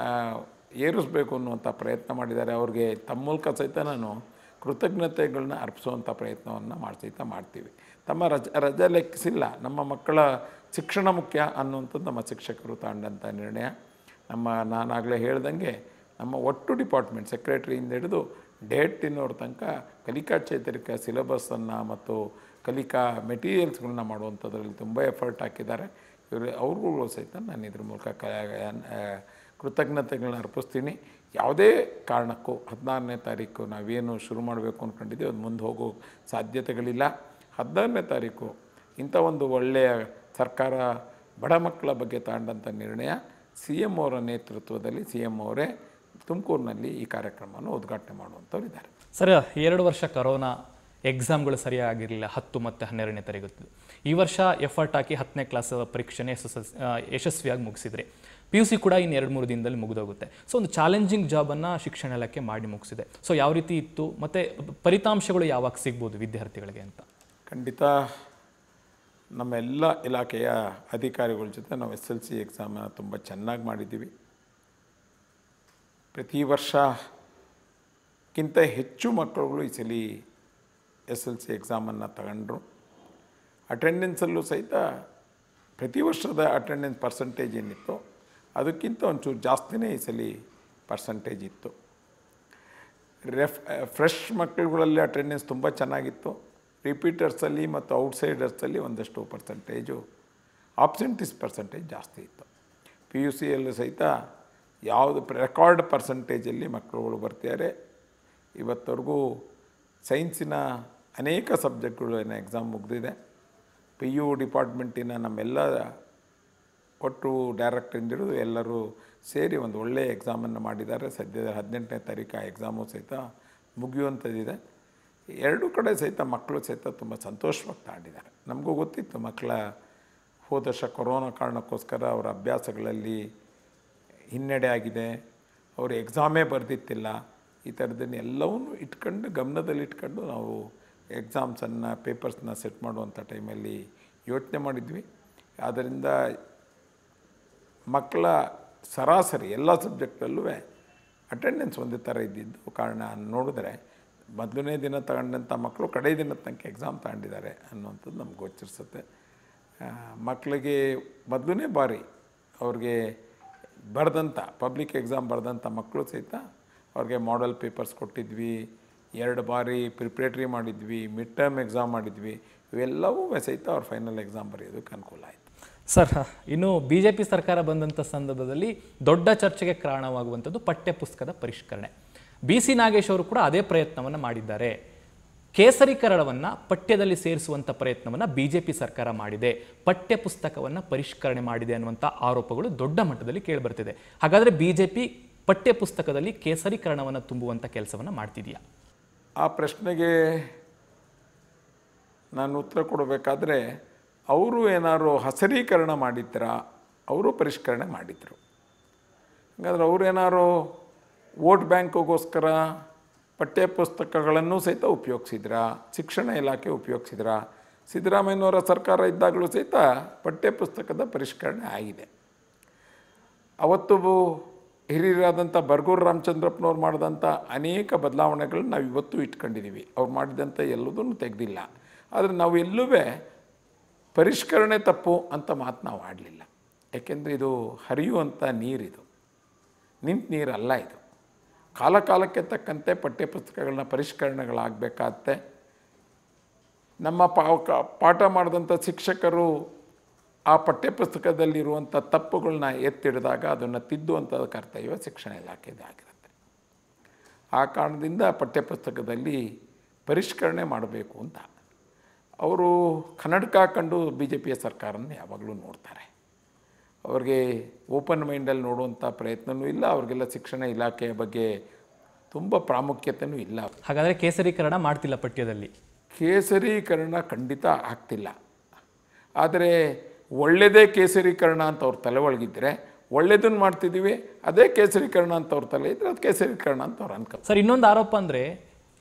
ಏರಿಸಬೇಕು ಅನ್ನುವಂಥ ಪ್ರಯತ್ನ ಮಾಡಿದ್ದಾರೆ ಅವ್ರಿಗೆ ತಮ್ಮ ಮೂಲಕ ಸಹಿತ ನಾನು ಕೃತಜ್ಞತೆಗಳನ್ನ ಅರ್ಪಿಸುವಂಥ ಪ್ರಯತ್ನವನ್ನು ಮಾಡಿ ಮಾಡ್ತೀವಿ ತಮ್ಮ ರಜ ರಜೆ ಲೆಕ್ಕಿಸಿಲ್ಲ ನಮ್ಮ ಮಕ್ಕಳ ಶಿಕ್ಷಣ ಮುಖ್ಯ ಅನ್ನುವಂಥದ್ದು ನಮ್ಮ ಶಿಕ್ಷಕರು ತಾಂಡಂಥ ನಿರ್ಣಯ ನಮ್ಮ ನಾನಾಗಲೇ ಹೇಳ್ದಂಗೆ ನಮ್ಮ ಒಟ್ಟು ಡಿಪಾರ್ಟ್ಮೆಂಟ್ ಸೆಕ್ರೆಟರಿಯಿಂದ ಹಿಡಿದು ಡೇಟ್ ಇನ್ನೋರ ತನಕ ಕಲಿಕಾ ಚೈತರಿಕ ಸಿಲೆಬಸ್ಸನ್ನು ಮತ್ತು ಕಲಿಕಾ ಮೆಟೀರಿಯಲ್ಸ್ಗಳನ್ನ ಮಾಡುವಂಥದ್ರಲ್ಲಿ ತುಂಬ ಎಫರ್ಟ್ ಹಾಕಿದ್ದಾರೆ ಇವರು ಅವ್ರಿಗೂ ಸಹಿತ ನಾನು ಇದ್ರ ಮೂಲಕ ಕ ಕೃತಜ್ಞತೆಗಳನ್ನ ಅರ್ಪಿಸ್ತೀನಿ ಯಾವುದೇ ಕಾರಣಕ್ಕೂ ಹದಿನಾರನೇ ತಾರೀಕು ನಾವೇನು ಶುರು ಮಾಡಬೇಕು ಅಂದ್ಕೊಂಡಿದ್ದೀವಿ ಅದು ಮುಂದೆ ಹೋಗೋ ಸಾಧ್ಯತೆಗಳಿಲ್ಲ ಹದಿನಾರನೇ ತಾರೀಕು ಇಂಥ ಒಂದು ಒಳ್ಳೆಯ ಸರ್ಕಾರ ಬಡ ಮಕ್ಕಳ ಬಗ್ಗೆ ತಗೊಂಡಂಥ ನಿರ್ಣಯ ಸಿ ಎಮ್ ಅವರ ನೇತೃತ್ವದಲ್ಲಿ ಸಿ ಎಮ್ ಅವರೇ ತುಮಕೂರಿನಲ್ಲಿ ಈ ಕಾರ್ಯಕ್ರಮವನ್ನು ಉದ್ಘಾಟನೆ ಮಾಡುವಂಥವ್ರು ಇದ್ದಾರೆ ಸರ್ ಎರಡು ವರ್ಷ ಕರೋನಾ ಎಕ್ಸಾಮ್ಗಳು ಸರಿಯಾಗಿರಲಿಲ್ಲ ಹತ್ತು ಮತ್ತು ಹನ್ನೆರಡನೇ ತಾರೀಕು ಈ ವರ್ಷ ಎಫರ್ಟ್ ಹಾಕಿ ಹತ್ತನೇ ಕ್ಲಾಸ್ ಪರೀಕ್ಷೆನೇ ಯಶಸ್ವಿಯಾಗಿ ಮುಗಿಸಿದ್ರಿ ಪಿ ಯು ಸಿ ಕೂಡ ಇನ್ನು ಎರಡು ಮೂರು ದಿನದಲ್ಲಿ ಮುಗಿದೋಗುತ್ತೆ ಸೊ ಒಂದು ಚಾಲೆಂಜಿಂಗ್ ಜಾಬನ್ನು ಶಿಕ್ಷಣ ಇಲಾಖೆ ಮಾಡಿ ಮುಗಿಸಿದೆ ಸೊ ಯಾವ ರೀತಿ ಇತ್ತು ಮತ್ತು ಫಲಿತಾಂಶಗಳು ಯಾವಾಗ ಸಿಗ್ಬೋದು ವಿದ್ಯಾರ್ಥಿಗಳಿಗೆ ಅಂತ ಖಂಡಿತ ನಮ್ಮ ಎಲ್ಲ ಇಲಾಖೆಯ ಅಧಿಕಾರಿಗಳ ಜೊತೆ ನಾವು ಎಸ್ ಎಲ್ ಸಿ ಎಕ್ಸಾಮನ್ನ ತುಂಬ ಚೆನ್ನಾಗಿ ಮಾಡಿದ್ದೀವಿ ಪ್ರತಿ ವರ್ಷಕ್ಕಿಂತ ಹೆಚ್ಚು ಮಕ್ಕಳುಗಳು ಈ ಸಲ ಎಸ್ ಎಲ್ ಸಿ ಎಕ್ಸಾಮನ್ನು ತಗೊಂಡ್ರು ಅಟೆಂಡೆನ್ಸಲ್ಲೂ ಸಹಿತ ಪ್ರತಿ ವರ್ಷದ ಅಟೆಂಡೆನ್ಸ್ ಪರ್ಸೆಂಟೇಜ್ ಏನಿತ್ತು ಅದಕ್ಕಿಂತ ಒಂಚೂರು ಜಾಸ್ತಿನೇ ಈ ಸಲ ಪರ್ಸಂಟೇಜ್ ಇತ್ತು ರೆಫ್ ಫ್ರೆಶ್ ಮಕ್ಕಳುಗಳಲ್ಲಿ ಅಟೆಂಡೆನ್ಸ್ ತುಂಬ ಚೆನ್ನಾಗಿತ್ತು ರಿಪೀಟರ್ಸಲ್ಲಿ ಮತ್ತು ಔಟ್ಸೈಡರ್ಸಲ್ಲಿ ಒಂದಷ್ಟು ಪರ್ಸಂಟೇಜು ಆಬ್ಸೆಂಟಿಸ್ ಪರ್ಸಂಟೇಜ್ ಜಾಸ್ತಿ ಇತ್ತು ಪಿ ಯು ಸಿಯಲ್ಲೂ ಸಹಿತ ಯಾವುದು ರೆಕಾರ್ಡ್ ಪರ್ಸಂಟೇಜಲ್ಲಿ ಮಕ್ಕಳುಗಳು ಬರ್ತಿದ್ದಾರೆ ಇವತ್ತವರೆಗೂ ಸೈನ್ಸಿನ ಅನೇಕ ಸಬ್ಜೆಕ್ಟ್ಗಳು ಎಕ್ಸಾಮ್ ಮುಗಿದಿದೆ ಪಿ ಯು ಡಿಪಾರ್ಟ್ಮೆಂಟಿನ ನಮ್ಮೆಲ್ಲ ಒಟ್ಟು ಡೈರೆಕ್ಟ್ ಹಿಡಿದು ಎಲ್ಲರೂ ಸೇರಿ ಒಂದು ಒಳ್ಳೆಯ ಎಕ್ಸಾಮನ್ನು ಮಾಡಿದ್ದಾರೆ ಸದ್ಯದ ಹದಿನೆಂಟನೇ ತಾರೀಕು ಆ ಎಕ್ಸಾಮು ಸಹಿತ ಮುಗಿಯುವಂಥದ್ದಿದೆ ಎರಡೂ ಕಡೆ ಸಹಿತ ಮಕ್ಕಳು ಸಹಿತ ತುಂಬ ಸಂತೋಷವಾಗಿ ತಾಂಡಿದ್ದಾರೆ ನಮಗೂ ಗೊತ್ತಿತ್ತು ಮಕ್ಕಳ ಹೋದ ವರ್ಷ ಕೊರೋನಾ ಕಾರಣಕ್ಕೋಸ್ಕರ ಅವರ ಅಭ್ಯಾಸಗಳಲ್ಲಿ ಹಿನ್ನಡೆ ಆಗಿದೆ ಅವರು ಎಕ್ಸಾಮೇ ಬರೆದಿತ್ತಿಲ್ಲ ಈ ಥರದನ್ನು ಎಲ್ಲವನ್ನು ಇಟ್ಕೊಂಡು ಗಮನದಲ್ಲಿ ಇಟ್ಕೊಂಡು ನಾವು ಎಕ್ಸಾಮ್ಸನ್ನು ಪೇಪರ್ಸನ್ನ ಸೆಟ್ ಮಾಡುವಂಥ ಟೈಮಲ್ಲಿ ಯೋಚನೆ ಮಾಡಿದ್ವಿ ಆದ್ದರಿಂದ ಮಕ್ಕಳ ಸರಾಸರಿ ಎಲ್ಲ ಸಬ್ಜೆಕ್ಟಲ್ಲೂ ಅಟೆಂಡೆನ್ಸ್ ಒಂದೇ ಥರ ಇದ್ದಿದ್ದು ಕಾರಣ ನೋಡಿದ್ರೆ ಮೊದಲನೇ ದಿನ ತಗೊಂಡಂಥ ಮಕ್ಕಳು ಕಡೆ ದಿನ ತನಕ ಎಕ್ಸಾಮ್ ತಗೊಂಡಿದ್ದಾರೆ ಅನ್ನೋಂಥದ್ದು ನಮ್ಗೆ ಗೋಚರಿಸುತ್ತೆ ಮಕ್ಕಳಿಗೆ ಮೊದಲನೇ ಬಾರಿ ಅವ್ರಿಗೆ ಬರೆದಂಥ ಪಬ್ಲಿಕ್ ಎಕ್ಸಾಮ್ ಬರೆದಂಥ ಮಕ್ಕಳು ಸಹಿತ ಅವ್ರಿಗೆ ಮಾಡೆಲ್ ಪೇಪರ್ಸ್ ಕೊಟ್ಟಿದ್ವಿ ಎರಡು ಬಾರಿ ಪ್ರಿಪ್ರೇಟ್ರಿ ಮಾಡಿದ್ವಿ ಮಿಡ್ ಟರ್ಮ್ ಎಕ್ಸಾಮ್ ಮಾಡಿದ್ವಿ ಇವೆಲ್ಲವೂ ಸಹಿತ ಅವ್ರ ಫೈನಲ್ ಎಕ್ಸಾಮ್ ಬರೆಯೋದಕ್ಕೆ ಅನುಕೂಲ ಆಯಿತು ಸರ್ ಇನ್ನು ಬಿ ಜೆ ಪಿ ಸರ್ಕಾರ ಬಂದಂಥ ಸಂದರ್ಭದಲ್ಲಿ ದೊಡ್ಡ ಚರ್ಚೆಗೆ ಕಾರಣವಾಗುವಂಥದ್ದು ಪುಸ್ತಕದ ಪರಿಷ್ಕರಣೆ ಬಿ ಸಿ ನಾಗೇಶ್ ಅವರು ಕೂಡ ಅದೇ ಪ್ರಯತ್ನವನ್ನು ಮಾಡಿದ್ದಾರೆ ಕೇಸರೀಕರಣವನ್ನು ಪಠ್ಯದಲ್ಲಿ ಸೇರಿಸುವಂಥ ಪ್ರಯತ್ನವನ್ನು ಬಿ ಜೆ ಪಿ ಸರ್ಕಾರ ಮಾಡಿದೆ ಪಠ್ಯ ಪುಸ್ತಕವನ್ನು ಪರಿಷ್ಕರಣೆ ಮಾಡಿದೆ ಅನ್ನುವಂಥ ಆರೋಪಗಳು ದೊಡ್ಡ ಮಟ್ಟದಲ್ಲಿ ಕೇಳಿಬರ್ತಿದೆ ಹಾಗಾದರೆ ಬಿ ಜೆ ಪಿ ಪಠ್ಯ ಪುಸ್ತಕದಲ್ಲಿ ಕೇಸರೀಕರಣವನ್ನು ತುಂಬುವಂಥ ಕೆಲಸವನ್ನು ಮಾಡ್ತಿದೆಯಾ ಆ ಪ್ರಶ್ನೆಗೆ ನಾನು ಉತ್ತರ ಕೊಡಬೇಕಾದ್ರೆ ಅವರು ಏನಾದ್ರು ಹಸರೀಕರಣ ಮಾಡಿದ್ರಾ ಅವರು ಪರಿಷ್ಕರಣೆ ಮಾಡಿದರು ಹಾಗಾದ್ರೆ ಅವರೇನಾರು ವೋಟ್ ಬ್ಯಾಂಕ್ಗೋಸ್ಕರ ಪಠ್ಯಪುಸ್ತಕಗಳನ್ನು ಪುಸ್ತಕಗಳನ್ನು ಸಹಿತ ಉಪಯೋಗಿಸಿದ್ರಾ ಶಿಕ್ಷಣ ಇಲಾಖೆ ಉಪಯೋಗಿಸಿದ್ರಾ ಸಿದ್ದರಾಮಯ್ಯನವರ ಸರ್ಕಾರ ಇದ್ದಾಗಲೂ ಸಹಿತ ಪಠ್ಯಪುಸ್ತಕದ ಪುಸ್ತಕದ ಪರಿಷ್ಕರಣೆ ಆಗಿದೆ ಅವತ್ತು ಹಿರಿಯರಾದಂಥ ಬರ್ಗೂರು ರಾಮಚಂದ್ರಪ್ಪನವ್ರು ಮಾಡಿದಂಥ ಅನೇಕ ಬದಲಾವಣೆಗಳನ್ನ ನಾವು ಇವತ್ತು ಇಟ್ಕೊಂಡಿದ್ದೀವಿ ಅವ್ರು ಮಾಡಿದಂಥ ಎಲ್ಲದನ್ನು ತೆಗೆದಿಲ್ಲ ಆದರೆ ನಾವು ಎಲ್ಲೂ ಪರಿಷ್ಕರಣೆ ತಪ್ಪು ಅಂತ ಮಾತು ನಾವು ಆಡಲಿಲ್ಲ ಯಾಕೆಂದರೆ ಇದು ಹರಿಯುವಂಥ ನೀರಿದು ನಿಂತ ನೀರಲ್ಲ ಇದು ಕಾಲಕಾಲಕ್ಕೆ ತಕ್ಕಂತೆ ಪಠ್ಯಪುಸ್ತಕಗಳನ್ನ ಪರಿಷ್ಕರಣೆಗಳಾಗಬೇಕಾಗತ್ತೆ ನಮ್ಮ ಪಾಠ ಮಾಡಿದಂಥ ಶಿಕ್ಷಕರು ಆ ಪಠ್ಯಪುಸ್ತಕದಲ್ಲಿರುವಂಥ ತಪ್ಪುಗಳನ್ನ ಎತ್ತಿಡಿದಾಗ ಅದನ್ನು ತಿದ್ದುವಂಥ ಕರ್ತವ್ಯ ಶಿಕ್ಷಣ ಆಗಿರುತ್ತೆ ಆ ಕಾರಣದಿಂದ ಪಠ್ಯಪುಸ್ತಕದಲ್ಲಿ ಪರಿಷ್ಕರಣೆ ಮಾಡಬೇಕು ಅಂತ ಅವರು ಕನ್ನಡಕ ಕಂಡು ಬಿ ಜೆ ಪಿಯ ಸರ್ಕಾರನ ಯಾವಾಗಲೂ ನೋಡ್ತಾರೆ ಅವ್ರಿಗೆ ಓಪನ್ ಮೈಂಡಲ್ಲಿ ನೋಡುವಂಥ ಪ್ರಯತ್ನವೂ ಇಲ್ಲ ಅವ್ರಿಗೆಲ್ಲ ಶಿಕ್ಷಣ ಇಲಾಖೆಯ ಬಗ್ಗೆ ತುಂಬ ಪ್ರಾಮುಖ್ಯತೆಯೂ ಇಲ್ಲ ಹಾಗಾದರೆ ಕೇಸರೀಕರಣ ಮಾಡ್ತಿಲ್ಲ ಪಠ್ಯದಲ್ಲಿ ಕೇಸರೀಕರಣ ಖಂಡಿತ ಆಗ್ತಿಲ್ಲ ಆದರೆ ಒಳ್ಳೆಯದೇ ಕೇಸರೀಕರಣ ಅಂತ ಅವ್ರ ತಲೆ ಒಳಗಿದ್ರೆ ಒಳ್ಳೇದನ್ನು ಮಾಡ್ತಿದ್ದೀವಿ ಅದೇ ಕೇಸರೀಕರಣ ಅಂತ ಅವ್ರ ತಲೆ ಇದ್ರೆ ಅದು ಕೇಸರೀಕರಣ ಅಂತ ಅವ್ರು ಅನ್ಕೋ ಸರ್ ಇನ್ನೊಂದು ಆರೋಪ ಅಂದರೆ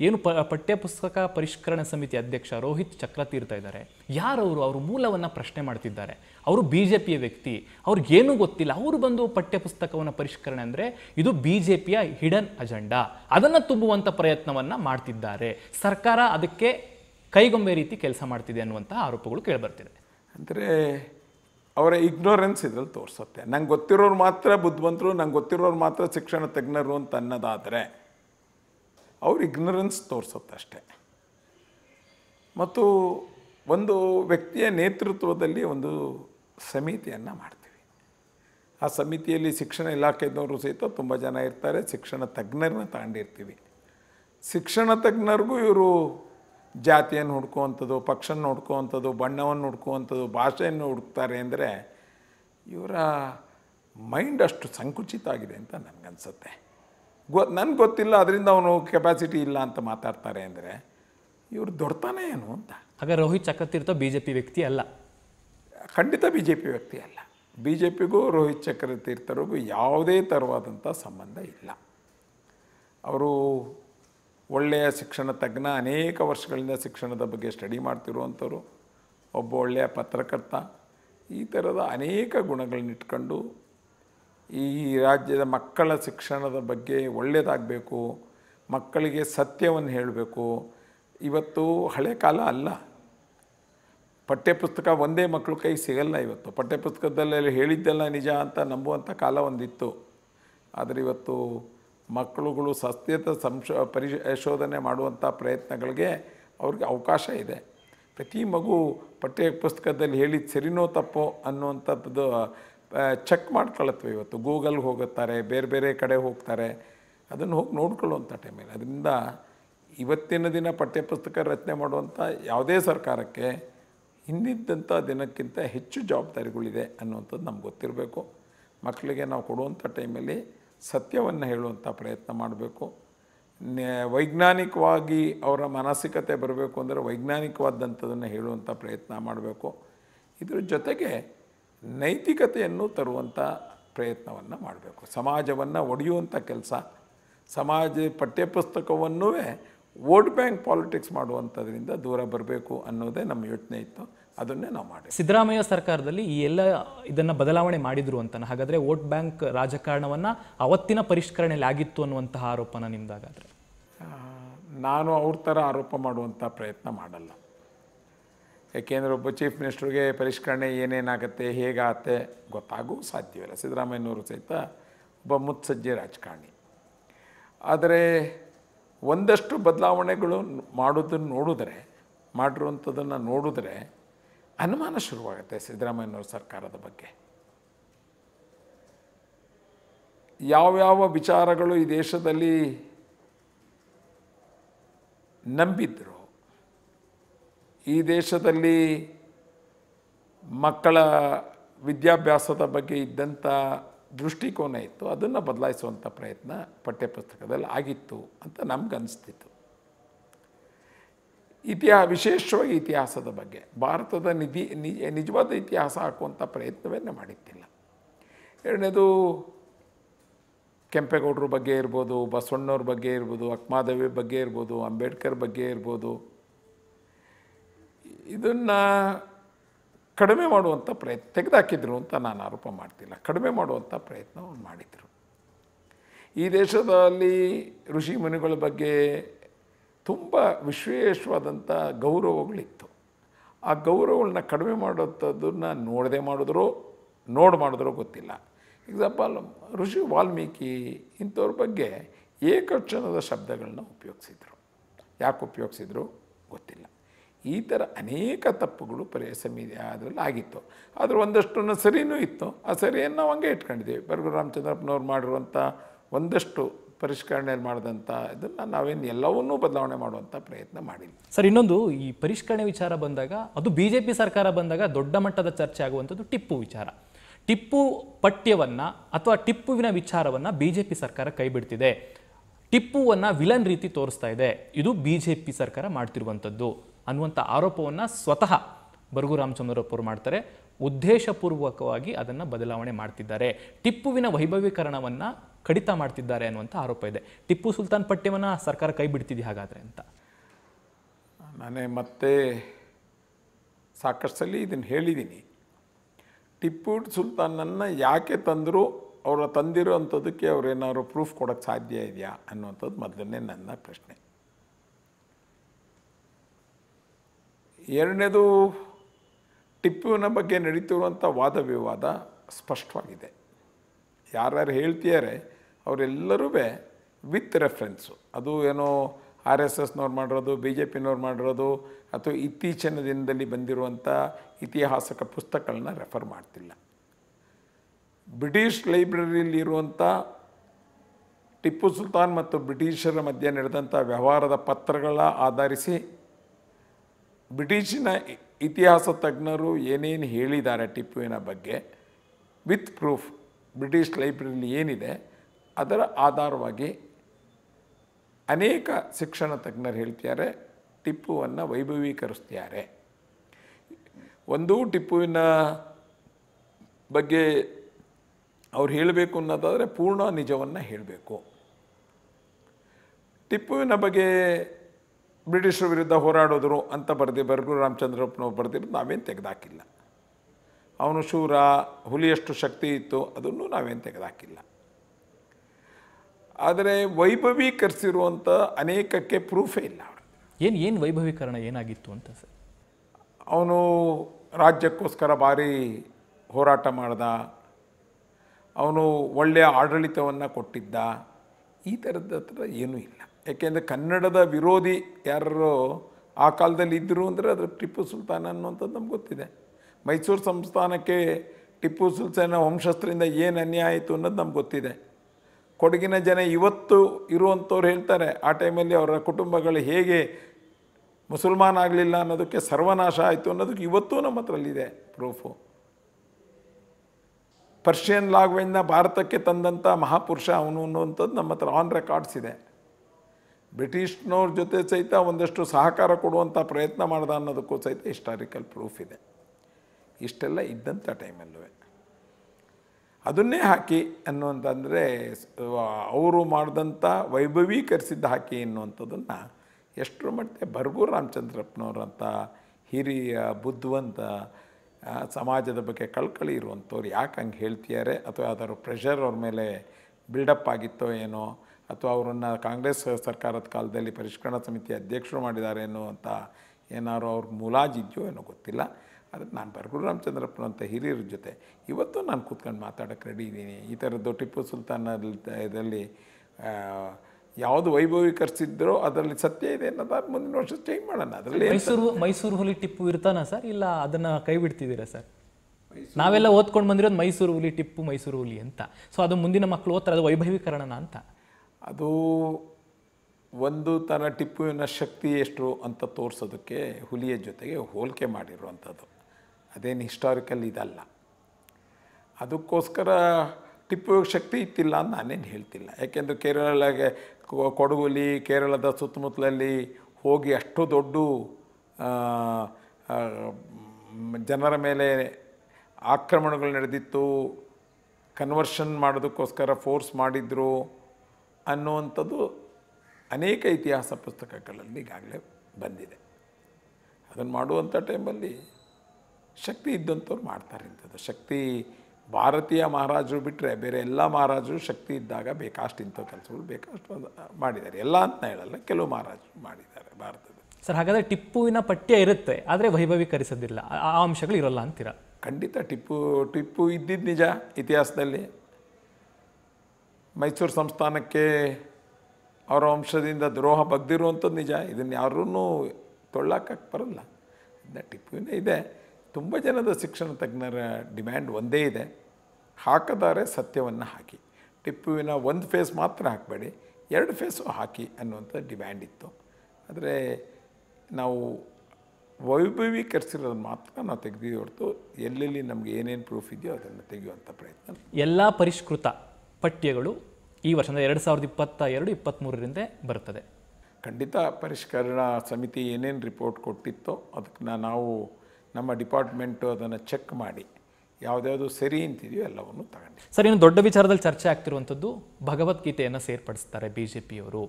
ಏನು ಪ ಪಠ್ಯಪುಸ್ತಕ ಪರಿಷ್ಕರಣೆ ಸಮಿತಿ ಅಧ್ಯಕ್ಷ ರೋಹಿತ್ ಚಕ್ರತೀರ್ಥ ಇದ್ದಾರೆ ಯಾರವರು ಅವರು ಮೂಲವನ್ನು ಪ್ರಶ್ನೆ ಮಾಡ್ತಿದ್ದಾರೆ ಅವರು ಬಿ ಜೆ ಪಿಯ ವ್ಯಕ್ತಿ ಅವ್ರಿಗೇನೂ ಗೊತ್ತಿಲ್ಲ ಅವರು ಬಂದು ಪಠ್ಯಪುಸ್ತಕವನ್ನು ಪರಿಷ್ಕರಣೆ ಅಂದರೆ ಇದು ಬಿ ಜೆ ಪಿಯ ಹಿಡನ್ ಅಜೆಂಡಾ ಅದನ್ನು ತುಂಬುವಂಥ ಪ್ರಯತ್ನವನ್ನು ಮಾಡ್ತಿದ್ದಾರೆ ಸರ್ಕಾರ ಅದಕ್ಕೆ ಕೈಗೊಂಬೆ ರೀತಿ ಕೆಲಸ ಮಾಡ್ತಿದೆ ಅನ್ನುವಂಥ ಆರೋಪಗಳು ಕೇಳಿಬರ್ತಿದೆ ಅಂದರೆ ಅವರ ಇಗ್ನೋರೆನ್ಸ್ ಇದರಲ್ಲಿ ತೋರಿಸುತ್ತೆ ನಂಗೆ ಗೊತ್ತಿರೋರು ಮಾತ್ರ ಬುದ್ಧಿವಂತರು ನಂಗೆ ಗೊತ್ತಿರೋರು ಮಾತ್ರ ಶಿಕ್ಷಣ ತಜ್ಞರು ಅಂತ ಅನ್ನೋದಾದರೆ ಅವ್ರು ಇಗ್ನರೆನ್ಸ್ ತೋರಿಸುತ್ತಷ್ಟೆ ಮತ್ತು ಒಂದು ವ್ಯಕ್ತಿಯ ನೇತೃತ್ವದಲ್ಲಿ ಒಂದು ಸಮಿತಿಯನ್ನು ಮಾಡ್ತೀವಿ ಆ ಸಮಿತಿಯಲ್ಲಿ ಶಿಕ್ಷಣ ಇಲಾಖೆದವರು ಸಹಿತ ತುಂಬ ಜನ ಇರ್ತಾರೆ ಶಿಕ್ಷಣ ತಜ್ಞರನ್ನ ತಗೊಂಡಿರ್ತೀವಿ ಶಿಕ್ಷಣ ತಜ್ಞರಿಗೂ ಇವರು ಜಾತಿಯನ್ನು ಹುಡ್ಕುವಂಥದ್ದು ಪಕ್ಷನ ಹುಡ್ಕೋವಂಥದ್ದು ಬಣ್ಣವನ್ನು ಹುಡ್ಕೋವಂಥದ್ದು ಭಾಷೆಯನ್ನು ಹುಡುಕ್ತಾರೆ ಅಂದರೆ ಇವರ ಮೈಂಡ್ ಅಷ್ಟು ಸಂಕುಚಿತ ಆಗಿದೆ ಅಂತ ನನಗನ್ಸುತ್ತೆ ಗೊ ನನಗೆ ಗೊತ್ತಿಲ್ಲ ಅದರಿಂದ ಅವನು ಕೆಪಾಸಿಟಿ ಇಲ್ಲ ಅಂತ ಮಾತಾಡ್ತಾರೆ ಅಂದರೆ ಇವರು ದೊಡ್ತಾನೆ ಏನು ಅಂತ ಹಾಗೆ Rohit Chakrateertha B J P ವ್ಯಕ್ತಿ ಅಲ್ಲ ಖಂಡಿತ ಬಿ ಜೆ ಪಿ ವ್ಯಕ್ತಿ ಅಲ್ಲ ಬಿ ಜೆ ಪಿಗೂ ರೋಹಿತ್ ಚಕ್ರತೀರ್ಥರಿಗೂ ಯಾವುದೇ ಥರವಾದಂಥ ಸಂಬಂಧ ಇಲ್ಲ ಅವರು ಒಳ್ಳೆಯ ಶಿಕ್ಷಣ ತಜ್ಞ ಅನೇಕ ವರ್ಷಗಳಿಂದ ಶಿಕ್ಷಣದ ಬಗ್ಗೆ ಸ್ಟಡಿ ಮಾಡ್ತಿರುವಂಥವ್ರು ಒಬ್ಬ ಒಳ್ಳೆಯ ಪತ್ರಕರ್ತ ಈ ಥರದ ಅನೇಕ ಗುಣಗಳನ್ನಿಟ್ಕೊಂಡು ಈ ರಾಜ್ಯದ ಮಕ್ಕಳ ಶಿಕ್ಷಣದ ಬಗ್ಗೆ ಒಳ್ಳೆಯದಾಗಬೇಕು ಮಕ್ಕಳಿಗೆ ಸತ್ಯವನ್ನು ಹೇಳಬೇಕು ಇವತ್ತು ಹಳೆ ಕಾಲ ಅಲ್ಲ ಪಠ್ಯಪುಸ್ತಕ ಒಂದೇ ಮಕ್ಕಳು ಕೈ ಸಿಗಲ್ಲ ಇವತ್ತು ಪಠ್ಯಪುಸ್ತಕದಲ್ಲಿ ಹೇಳಿದ್ದೆಲ್ಲ ನಿಜ ಅಂತ ನಂಬುವಂಥ ಕಾಲ ಒಂದಿತ್ತು ಆದರೆ ಇವತ್ತು ಮಕ್ಕಳುಗಳು ಸತ್ಯದ ಸಂಶ ಪರಿಶೋಧನೆ ಮಾಡುವಂಥ ಪ್ರಯತ್ನಗಳಿಗೆ ಅವ್ರಿಗೆ ಅವಕಾಶ ಇದೆ ಪ್ರತಿ ಮಗು ಪಠ್ಯ ಪುಸ್ತಕದಲ್ಲಿ ಹೇಳಿದ ಸರಿನೋ ತಪ್ಪೋ ಅನ್ನುವಂಥದ್ದು ಚೆಕ್ ಮಾಡ್ಕೊಳತ್ವೆ ಇವತ್ತು ಗೂಗಲ್ಗೆ ಹೋಗುತ್ತಾರೆ ಬೇರೆ ಬೇರೆ ಕಡೆ ಹೋಗ್ತಾರೆ ಅದನ್ನು ಹೋಗಿ ನೋಡ್ಕೊಳ್ಳುವಂಥ ಟೈಮಲ್ಲಿ ಅದರಿಂದ ಇವತ್ತಿನ ದಿನ ಪಠ್ಯಪುಸ್ತಕ ರಚನೆ ಮಾಡುವಂಥ ಯಾವುದೇ ಸರ್ಕಾರಕ್ಕೆ ಹಿಂದಿದ್ದಂಥ ದಿನಕ್ಕಿಂತ ಹೆಚ್ಚು ಜವಾಬ್ದಾರಿಗಳಿದೆ ಅನ್ನುವಂಥದ್ದು ನಮ್ಗೆ ಗೊತ್ತಿರಬೇಕು ಮಕ್ಕಳಿಗೆ ನಾವು ಕೊಡುವಂಥ ಟೈಮಲ್ಲಿ ಸತ್ಯವನ್ನು ಹೇಳುವಂಥ ಪ್ರಯತ್ನ ಮಾಡಬೇಕು ವೈಜ್ಞಾನಿಕವಾಗಿ ಅವರ ಮಾನಸಿಕತೆ ಬರಬೇಕು ಅಂದರೆ ವೈಜ್ಞಾನಿಕವಾದಂಥದ್ದನ್ನು ಹೇಳುವಂಥ ಪ್ರಯತ್ನ ಮಾಡಬೇಕು ಇದ್ರ ಜೊತೆಗೆ ನೈತಿಕತೆಯನ್ನು ತರುವಂಥ ಪ್ರಯತ್ನವನ್ನು ಮಾಡಬೇಕು ಸಮಾಜವನ್ನು ಒಡೆಯುವಂಥ ಕೆಲಸ ಸಮಾಜ ಪಠ್ಯಪುಸ್ತಕವನ್ನೂ ವೋಟ್ ಬ್ಯಾಂಕ್ ಪಾಲಿಟಿಕ್ಸ್ ಮಾಡುವಂಥದ್ರಿಂದ ದೂರ ಬರಬೇಕು ಅನ್ನೋದೇ ನಮ್ಮ ಯೋಚನೆ ಇತ್ತು ಅದನ್ನೇ ನಾವು ಮಾಡಿ ಸಿದ್ದರಾಮಯ್ಯ ಸರ್ಕಾರದಲ್ಲಿ ಈ ಎಲ್ಲ ಇದನ್ನು ಬದಲಾವಣೆ ಮಾಡಿದ್ರು ಅಂತ ಹಾಗಾದರೆ ವೋಟ್ ಬ್ಯಾಂಕ್ ರಾಜಕಾರಣವನ್ನು ಅವತ್ತಿನ ಪರಿಷ್ಕರಣೆಯಲ್ಲಿ ಆಗಿತ್ತು ಅನ್ನುವಂತಹ ಆರೋಪನ ನಿಮ್ದಾಗಾದರೆ ನಾನು ಅವ್ರ ಥರ ಆರೋಪ ಮಾಡುವಂಥ ಪ್ರಯತ್ನ ಮಾಡಲ್ಲ ಯಾಕೆಂದರೆ ಒಬ್ಬ ಚೀಫ್ ಮಿನಿಸ್ಟ್ರಿಗೆ ಪರಿಷ್ಕರಣೆ ಏನೇನಾಗುತ್ತೆ ಹೇಗಾಗತ್ತೆ ಗೊತ್ತಾಗೋ ಸಾಧ್ಯವಿಲ್ಲ ಸಿದ್ದರಾಮಯ್ಯನವರು ಸಹಿತ ಒಬ್ಬ ಮುತ್ಸಜ್ಜೆ ರಾಜಕಾರಣಿ ಆದರೆ ಒಂದಷ್ಟು ಬದಲಾವಣೆಗಳು ಮಾಡೋದನ್ನು ನೋಡಿದ್ರೆ ಮಾಡಿರುವಂಥದ್ದನ್ನು ನೋಡಿದ್ರೆ ಅನುಮಾನ ಶುರುವಾಗುತ್ತೆ ಸಿದ್ದರಾಮಯ್ಯನವ್ರ ಸರ್ಕಾರದ ಬಗ್ಗೆ ಯಾವ್ಯಾವ ವಿಚಾರಗಳು ಈ ದೇಶದಲ್ಲಿ ನಂಬಿದ್ರು ಈ ದೇಶದಲ್ಲಿ ಮಕ್ಕಳ ವಿದ್ಯಾಭ್ಯಾಸದ ಬಗ್ಗೆ ಇದ್ದಂಥ ದೃಷ್ಟಿಕೋನ ಇತ್ತು ಅದನ್ನು ಬದಲಾಯಿಸುವಂಥ ಪ್ರಯತ್ನ ಪಠ್ಯಪುಸ್ತಕದಲ್ಲಿ ಆಗಿತ್ತು ಅಂತ ನಮಗನ್ನಿಸ್ತಿತ್ತು ಇತಿಹಾಸ ವಿಶೇಷವಾಗಿ ಇತಿಹಾಸದ ಬಗ್ಗೆ ಭಾರತದ ನಿಧಿ ನಿಜವಾದ ಇತಿಹಾಸ ಹಾಕುವಂಥ ಪ್ರಯತ್ನವನ್ನೇ ಮಾಡಿದ್ದಿಲ್ಲ ಎರಡನೇದು ಕೆಂಪೇಗೌಡರ ಬಗ್ಗೆ ಇರ್ಬೋದು ಬಸವಣ್ಣವ್ರ ಬಗ್ಗೆ ಇರ್ಬೋದು ಅಕ್ಮಾದೇವಿ ಬಗ್ಗೆ ಇರ್ಬೋದು ಅಂಬೇಡ್ಕರ್ ಬಗ್ಗೆ ಇರ್ಬೋದು ಇದನ್ನು ಕಡಿಮೆ ಮಾಡುವಂಥ ಪ್ರಯತ್ನ ತೆಗೆದಾಕಿದ್ರು ಅಂತ ನಾನು ಆರೋಪ ಮಾಡ್ತಿಲ್ಲ ಕಡಿಮೆ ಮಾಡುವಂಥ ಪ್ರಯತ್ನವನ್ನು ಮಾಡಿದರು ಈ ದೇಶದಲ್ಲಿ ಋಷಿ ಮುನಿಗಳ ಬಗ್ಗೆ ತುಂಬ ವಿಶೇಷವಾದಂಥ ಗೌರವಗಳಿತ್ತು ಆ ಗೌರವಗಳನ್ನ ಕಡಿಮೆ ಮಾಡುವಂಥದ್ದನ್ನು ನೋಡದೆ ಮಾಡಿದ್ರು ನೋಡಿ ಮಾಡಿದ್ರು ಗೊತ್ತಿಲ್ಲ ಎಕ್ಸಾಂಪಲ್ ಋಷಿ ವಾಲ್ಮೀಕಿ ಇಂಥವ್ರ ಬಗ್ಗೆ ಏಕಕ್ಷಣದ ಶಬ್ದಗಳನ್ನ ಉಪಯೋಗಿಸಿದರು ಯಾಕೆ ಉಪಯೋಗಿಸಿದ್ರು ಗೊತ್ತಿಲ್ಲ ಈ ಥರ ಅನೇಕ ತಪ್ಪುಗಳು ಪರಿಯ ಸಮಿತಿ ಅದರಲ್ಲಿ ಆಗಿತ್ತು ಆದರೆ ಒಂದಷ್ಟು ಸರಿನೂ ಇತ್ತು ಆ ಸರಿಯನ್ನು ನಾವು ಹಂಗೆ ಇಟ್ಕೊಂಡಿದ್ದೀವಿ ಬರ್ಗು ರಾಮಚಂದ್ರಪ್ಪನವ್ರು ಮಾಡಿರುವಂಥ ಒಂದಷ್ಟು ಪರಿಷ್ಕರಣೆ ಮಾಡಿದಂಥ ಇದನ್ನು ನಾವೇನು ಎಲ್ಲವನ್ನೂ ಬದಲಾವಣೆ ಮಾಡುವಂಥ ಪ್ರಯತ್ನ ಮಾಡಿಲ್ಲ ಸರ್ ಇನ್ನೊಂದು ಈ ಪರಿಷ್ಕರಣೆ ವಿಚಾರ ಬಂದಾಗ ಅದು ಬಿ ಜೆ ಪಿ ಸರ್ಕಾರ ಬಂದಾಗ ದೊಡ್ಡ ಮಟ್ಟದ ಚರ್ಚೆ ಆಗುವಂಥದ್ದು ಟಿಪ್ಪು ವಿಚಾರ ಟಿಪ್ಪು ಪಠ್ಯವನ್ನು ಅಥವಾ ಟಿಪ್ಪುವಿನ ವಿಚಾರವನ್ನು ಬಿ ಜೆ ಪಿ ಸರ್ಕಾರ ಬಿಡ್ತಿದೆ ಟಿಪ್ಪುವನ್ನು ವಿಲನ್ ರೀತಿ ತೋರಿಸ್ತಾ ಇದೆ ಇದು ಬಿ ಜೆ ಪಿ ಸರ್ಕಾರ ಮಾಡ್ತಿರುವಂಥದ್ದು ಅನ್ನುವಂಥ ಆರೋಪವನ್ನು ಸ್ವತಃ ಬರಗು ರಾಮಚಂದ್ರಪ್ಪರು ಮಾಡ್ತಾರೆ ಉದ್ದೇಶಪೂರ್ವಕವಾಗಿ ಅದನ್ನು ಬದಲಾವಣೆ ಮಾಡ್ತಿದ್ದಾರೆ ಟಿಪ್ಪುವಿನ ವೈಭವೀಕರಣವನ್ನು ಕಡಿತ ಮಾಡ್ತಿದ್ದಾರೆ ಅನ್ನುವಂಥ ಆರೋಪ ಇದೆ ಟಿಪ್ಪು ಸುಲ್ತಾನ್ ಪಠ್ಯವನ್ನು ಸರ್ಕಾರ ಕೈ ಬಿಡ್ತಿದೆ ಹಾಗಾದರೆ ಅಂತ ನಾನೇ ಮತ್ತೆ ಸಾಕಷ್ಟು ಸಲ ಇದನ್ನು ಹೇಳಿದ್ದೀನಿ ಟಿಪ್ಪು ಸುಲ್ತಾನನ್ನು ಯಾಕೆ ತಂದರೂ ಅವರ ತಂದಿರೋ ಅಂಥದ್ದಕ್ಕೆ ಅವ್ರೇನಾದ್ರು ಪ್ರೂಫ್ ಕೊಡೋಕ್ಕೆ ಸಾಧ್ಯ ಇದೆಯಾ ಅನ್ನುವಂಥದ್ದು ಮೊದಲನೇ ನನ್ನ ಪ್ರಶ್ನೆ ಎರಡನೇದು ಟಿಪ್ಪುವಿನ ಬಗ್ಗೆ ನಡೀತಿರುವಂಥ ವಾದ ವಿವಾದ ಸ್ಪಷ್ಟವಾಗಿದೆ ಯಾರ್ಯಾರು ಹೇಳ್ತಿದ್ದಾರೆ ಅವರೆಲ್ಲರೂ ವಿತ್ ರೆಫ್ರೆನ್ಸು ಅದು ಏನೋ ಆರ್ ಎಸ್ ಎಸ್ನವ್ರು ಮಾಡಿರೋದು ಬಿ ಜೆ ಪಿನವ್ರು ಮಾಡಿರೋದು ಅಥವಾ ಇತ್ತೀಚಿನ ದಿನದಲ್ಲಿ ಬಂದಿರುವಂಥ ಇತಿಹಾಸಕ ಪುಸ್ತಕಗಳನ್ನ ರೆಫರ್ ಮಾಡ್ತಿಲ್ಲ ಬ್ರಿಟಿಷ್ ಲೈಬ್ರರಿಲಿರುವಂಥ ಟಿಪ್ಪು ಸುಲ್ತಾನ್ ಮತ್ತು ಬ್ರಿಟಿಷರ ಮಧ್ಯೆ ನಡೆದಂಥ ವ್ಯವಹಾರದ ಪತ್ರಗಳ ಆಧರಿಸಿ ಬ್ರಿಟಿಷಿನ ಇತಿಹಾಸ ತಜ್ಞರು ಏನೇನು ಹೇಳಿದ್ದಾರೆ ಟಿಪ್ಪುವಿನ ಬಗ್ಗೆ ವಿತ್ ಪ್ರೂಫ್ ಬ್ರಿಟಿಷ್ ಲೈಬ್ರರಿಲಿ ಏನಿದೆ ಅದರ ಆಧಾರವಾಗಿ ಅನೇಕ ಶಿಕ್ಷಣ ತಜ್ಞರು ಹೇಳ್ತಿದ್ದಾರೆ ಟಿಪ್ಪುವನ್ನು ವೈಭವೀಕರಿಸ್ತಿದ್ದಾರೆ ಒಂದು ಟಿಪ್ಪುವಿನ ಬಗ್ಗೆ ಅವ್ರು ಹೇಳಬೇಕು ಅನ್ನೋದಾದರೆ ಪೂರ್ಣ ನಿಜವನ್ನು ಹೇಳಬೇಕು ಟಿಪ್ಪುವಿನ ಬಗ್ಗೆ ಬ್ರಿಟಿಷರ ವಿರುದ್ಧ ಹೋರಾಡೋದ್ರು ಅಂತ ಬರ್ದಿ ಬರ್ಗು ರಾಮಚಂದ್ರಪ್ಪನವ್ರು ಬರ್ದಿ ನಾವೇನು ತೆಗೆದಾಕಿಲ್ಲ ಅವನು ಶೂರ ಹುಲಿಯಷ್ಟು ಶಕ್ತಿ ಇತ್ತು ಅದನ್ನು ನಾವೇನು ತೆಗೆದಾಕಿಲ್ಲ ಆದರೆ ವೈಭವೀಕರಿಸಿರುವಂಥ ಅನೇಕಕ್ಕೆ ಪ್ರೂಫೇ ಇಲ್ಲ ಏನು ಏನು ವೈಭವೀಕರಣ ಏನಾಗಿತ್ತು ಅಂತ ಸರ್ ಅವನು ರಾಜ್ಯಕ್ಕೋಸ್ಕರ ಭಾರಿ ಹೋರಾಟ ಮಾಡ್ದ ಅವನು ಒಳ್ಳೆಯ ಆಡಳಿತವನ್ನು ಕೊಟ್ಟಿದ್ದ ಈ ಥರದ ಹತ್ರ ಏನೂ ಇಲ್ಲ ಯಾಕೆಂದರೆ ಕನ್ನಡದ ವಿರೋಧಿ ಯಾರು ಆ ಕಾಲದಲ್ಲಿ ಇದ್ದರು ಅಂದರೆ ಅದು ಟಿಪ್ಪು ಸುಲ್ತಾನ್ ಅನ್ನುವಂಥದ್ದು ನಮ್ಗೆ ಗೊತ್ತಿದೆ ಮೈಸೂರು ಸಂಸ್ಥಾನಕ್ಕೆ ಟಿಪ್ಪು ಸುಲ್ತಾನ ವಂಶಸ್ಥರಿಂದ ಏನು ಅನ್ಯಾಯ ಆಯಿತು ಅನ್ನೋದು ನಮ್ಗೆ ಗೊತ್ತಿದೆ ಕೊಡಗಿನ ಜನ ಇವತ್ತು ಇರುವಂಥವ್ರು ಹೇಳ್ತಾರೆ ಆ ಟೈಮಲ್ಲಿ ಅವರ ಕುಟುಂಬಗಳು ಹೇಗೆ ಮುಸಲ್ಮಾನ್ ಆಗಲಿಲ್ಲ ಅನ್ನೋದಕ್ಕೆ ಸರ್ವನಾಶ ಆಯಿತು ಅನ್ನೋದಕ್ಕೆ ಇವತ್ತೂ ನಮ್ಮ ಹತ್ರಲ್ಲಿದೆ ಪ್ರೂಫು ಪರ್ಷಿಯನ್ ಲ್ಯಾಂಗ್ವೇಜ್ನ ಭಾರತಕ್ಕೆ ತಂದಂಥ ಮಹಾಪುರುಷ ಅವನು ಅನ್ನುವಂಥದ್ದು ನಮ್ಮ ಹತ್ರ ಆನ್ ರೆಕಾರ್ಡ್ಸ್ ಇದೆ ಬ್ರಿಟಿಷ್ನವ್ರ ಜೊತೆ ಸಹಿತ ಒಂದಷ್ಟು ಸಹಕಾರ ಕೊಡುವಂಥ ಪ್ರಯತ್ನ ಮಾಡ್ದ ಅನ್ನೋದಕ್ಕೂ ಸಹಿತ ಹಿಸ್ಟಾರಿಕಲ್ ಪ್ರೂಫ್ ಇದೆ ಇಷ್ಟೆಲ್ಲ ಇದ್ದಂಥ ಟೈಮಲ್ಲೂ ಅದನ್ನೇ ಹಾಕಿ ಅನ್ನುವಂತಂದರೆ ಅವರು ಮಾಡಿದಂಥ ವೈಭವೀಕರಿಸಿದ್ದ ಹಾಕಿ ಅನ್ನುವಂಥದ್ದನ್ನು ಎಷ್ಟರ ಮಟ್ಟಿಗೆ ಬರ್ಗು ರಾಮಚಂದ್ರಪ್ಪನವರಂಥ ಹಿರಿಯ ಬುದ್ಧಿವಂತ ಸಮಾಜದ ಬಗ್ಗೆ ಕಳ್ಕಳಿ ಇರುವಂಥವ್ರು ಯಾಕೆ ಹಂಗೆ ಹೇಳ್ತಿದ್ದಾರೆ ಅಥವಾ ಅದರ ಪ್ರೆಷರ್ ಅವ್ರ ಮೇಲೆ ಬಿಲ್ಡಪ್ ಆಗಿತ್ತೋ ಏನೋ ಅಥವಾ ಅವರನ್ನು ಕಾಂಗ್ರೆಸ್ ಸರ್ಕಾರದ ಕಾಲದಲ್ಲಿ ಪರಿಷ್ಕರಣಾ ಸಮಿತಿ ಅಧ್ಯಕ್ಷರು ಮಾಡಿದ್ದಾರೆ ಎನ್ನುವಂಥ ಏನಾದ್ರು ಅವ್ರ ಮುಲಾಜಿದ್ಯೋ ಏನೋ ಗೊತ್ತಿಲ್ಲ ಅದಕ್ಕೆ ನಾನು ರಾಮಚಂದ್ರಪ್ಪ ಅಂತ ಹಿರಿಯರ ಜೊತೆ ಇವತ್ತು ನಾನು ಕೂತ್ಕೊಂಡು ಮಾತಾಡೋಕ್ಕೆ ರೆಡಿ ಇದ್ದೀನಿ ಈ ಥರದ್ದು ಟಿಪ್ಪು ಸುಲ್ತಾನ ಇದರಲ್ಲಿ ಯಾವುದು ವೈಭವೀಕರಿಸಿದ್ರೋ ಅದರಲ್ಲಿ ಸತ್ಯ ಇದೆ ಅನ್ನೋದಾದ್ರೆ ಮುಂದಿನ ವರ್ಷ ಚೇಂಜ್ ಮಾಡೋಣ ಅದರಲ್ಲಿ ಮೈಸೂರು ಮೈಸೂರು ಹುಲಿ ಟಿಪ್ಪು ಇರ್ತಾನ ಸರ್ ಇಲ್ಲ ಅದನ್ನು ಕೈ ಬಿಡ್ತಿದ್ದೀರಾ ಸರ್ ನಾವೆಲ್ಲ ಓದ್ಕೊಂಡು ಬಂದಿರೋದು ಮೈಸೂರು ಹುಲಿ ಟಿಪ್ಪು ಮೈಸೂರು ಹುಲಿ ಅಂತ ಸೊ ಅದು ಮುಂದಿನ ಮಕ್ಕಳು ಓದ್ತಾರೆ ಅದು ವೈಭವೀಕರಣ ಅಂತ ಅದು ಒಂದು ತನ್ನ ಟಿಪ್ಪುವಿನ ಶಕ್ತಿ ಎಷ್ಟು ಅಂತ ತೋರಿಸೋದಕ್ಕೆ ಹುಲಿಯ ಜೊತೆಗೆ ಹೋಲಿಕೆ ಮಾಡಿರುವಂಥದ್ದು ಅದೇನು ಹಿಸ್ಟಾರಿಕಲ್ ಇದಲ್ಲ ಅದಕ್ಕೋಸ್ಕರ ಟಿಪ್ಪು ಶಕ್ತಿ ಇತ್ತಿಲ್ಲ ಅಂತ ನಾನೇನು ಹೇಳ್ತಿಲ್ಲ ಯಾಕೆಂದರೆ ಕೇರಳಗೆ ಕೊಡಗುಲಿ ಕೇರಳದ ಸುತ್ತಮುತ್ತಲಲ್ಲಿ ಹೋಗಿ ಅಷ್ಟು ದೊಡ್ಡ ಜನರ ಮೇಲೆ ಆಕ್ರಮಣಗಳು ನಡೆದಿತ್ತು ಕನ್ವರ್ಷನ್ ಮಾಡೋದಕ್ಕೋಸ್ಕರ ಫೋರ್ಸ್ ಮಾಡಿದರು ಅನ್ನುವಂಥದ್ದು ಅನೇಕ ಇತಿಹಾಸ ಪುಸ್ತಕಗಳಲ್ಲಿ ಈಗಾಗಲೇ ಬಂದಿದೆ ಅದನ್ನು ಮಾಡುವಂಥ ಟೈಮಲ್ಲಿ ಶಕ್ತಿ ಇದ್ದಂಥವ್ರು ಮಾಡ್ತಾರೆ ಇಂಥದ್ದು ಶಕ್ತಿ ಭಾರತೀಯ ಮಹಾರಾಜರು ಬಿಟ್ಟರೆ ಬೇರೆ ಎಲ್ಲ ಮಹಾರಾಜರು ಶಕ್ತಿ ಇದ್ದಾಗ ಬೇಕಾಷ್ಟು ಇಂಥ ಕೆಲಸಗಳು ಬೇಕಷ್ಟು ಮಾಡಿದ್ದಾರೆ ಎಲ್ಲ ಅಂತ ಹೇಳಲ್ಲ ಕೆಲವು ಮಹಾರಾಜರು ಮಾಡಿದ್ದಾರೆ ಭಾರತದ ಸರ್ ಹಾಗಾದರೆ ಟಿಪ್ಪುವಿನ ಪಠ್ಯ ಇರುತ್ತೆ ಆದರೆ ವೈಭವೀಕರಿಸೋದಿಲ್ಲ ಆ ಅಂಶಗಳು ಇರೋಲ್ಲ ಅಂತೀರಾ ಖಂಡಿತ ಟಿಪ್ಪು ಟಿಪ್ಪು ಇದ್ದಿದ್ದು ನಿಜ ಇತಿಹಾಸದಲ್ಲಿ ಮೈಸೂರು ಸಂಸ್ಥಾನಕ್ಕೆ ಅವರ ವಂಶದಿಂದ ದ್ರೋಹ ಬಗ್ದಿರುವಂಥದ್ದು ನಿಜ ಇದನ್ನು ಯಾರೂ ತೊಳ್ಳಾಕಕ್ಕೆ ಬರಲ್ಲ ಇದನ್ನ ಟಿಪ್ಪುವಿನೇ ಇದೆ ತುಂಬ ಜನದ ಶಿಕ್ಷಣ ತಜ್ಞರ ಡಿಮ್ಯಾಂಡ್ ಒಂದೇ ಇದೆ ಹಾಕದಾರೆ ಸತ್ಯವನ್ನು ಹಾಕಿ ಟಿಪ್ಪುವಿನ ಒಂದು ಫೇಸ್ ಮಾತ್ರ ಹಾಕಬೇಡಿ ಎರಡು ಫೇಸು ಹಾಕಿ ಅನ್ನುವಂಥ ಡಿಮ್ಯಾಂಡ್ ಇತ್ತು ಆದರೆ ನಾವು ವೈಭವೀಕರಿಸಿರೋದು ಮಾತ್ರ ನಾವು ತೆಗೆದು ಹೊರತು ಎಲ್ಲೆಲ್ಲಿ ನಮಗೆ ಏನೇನು ಪ್ರೂಫ್ ಇದೆಯೋ ಅದನ್ನು ತೆಗೆಯುವಂಥ ಪ್ರಯತ್ನ ಎಲ್ಲ ಪರಿಷ್ಕೃತ ಪಠ್ಯಗಳು ಈ ವರ್ಷ ಅಂದರೆ ಎರಡು ಸಾವಿರದ ಇಪ್ಪತ್ತ ಎರಡು ಇಪ್ಪತ್ತ್ಮೂರರಿಂದ ಬರ್ತದೆ ಖಂಡಿತ ಪರಿಷ್ಕರಣಾ ಸಮಿತಿ ಏನೇನು ರಿಪೋರ್ಟ್ ಕೊಟ್ಟಿತ್ತೋ ಅದಕ್ಕೆ ನಾವು ನಮ್ಮ ಡಿಪಾರ್ಟ್ಮೆಂಟು ಅದನ್ನು ಚೆಕ್ ಮಾಡಿ ಯಾವುದ್ಯಾವುದು ಸರಿ ಅಂತಿದೆಯೋ ಎಲ್ಲವನ್ನು ತಗೊಂಡು ಸರ್ ಇನ್ನು ದೊಡ್ಡ ವಿಚಾರದಲ್ಲಿ ಚರ್ಚೆ ಆಗ್ತಿರುವಂಥದ್ದು ಭಗವದ್ಗೀತೆಯನ್ನು ಸೇರ್ಪಡಿಸ್ತಾರೆ ಬಿ ಜೆ ಪಿಯವರು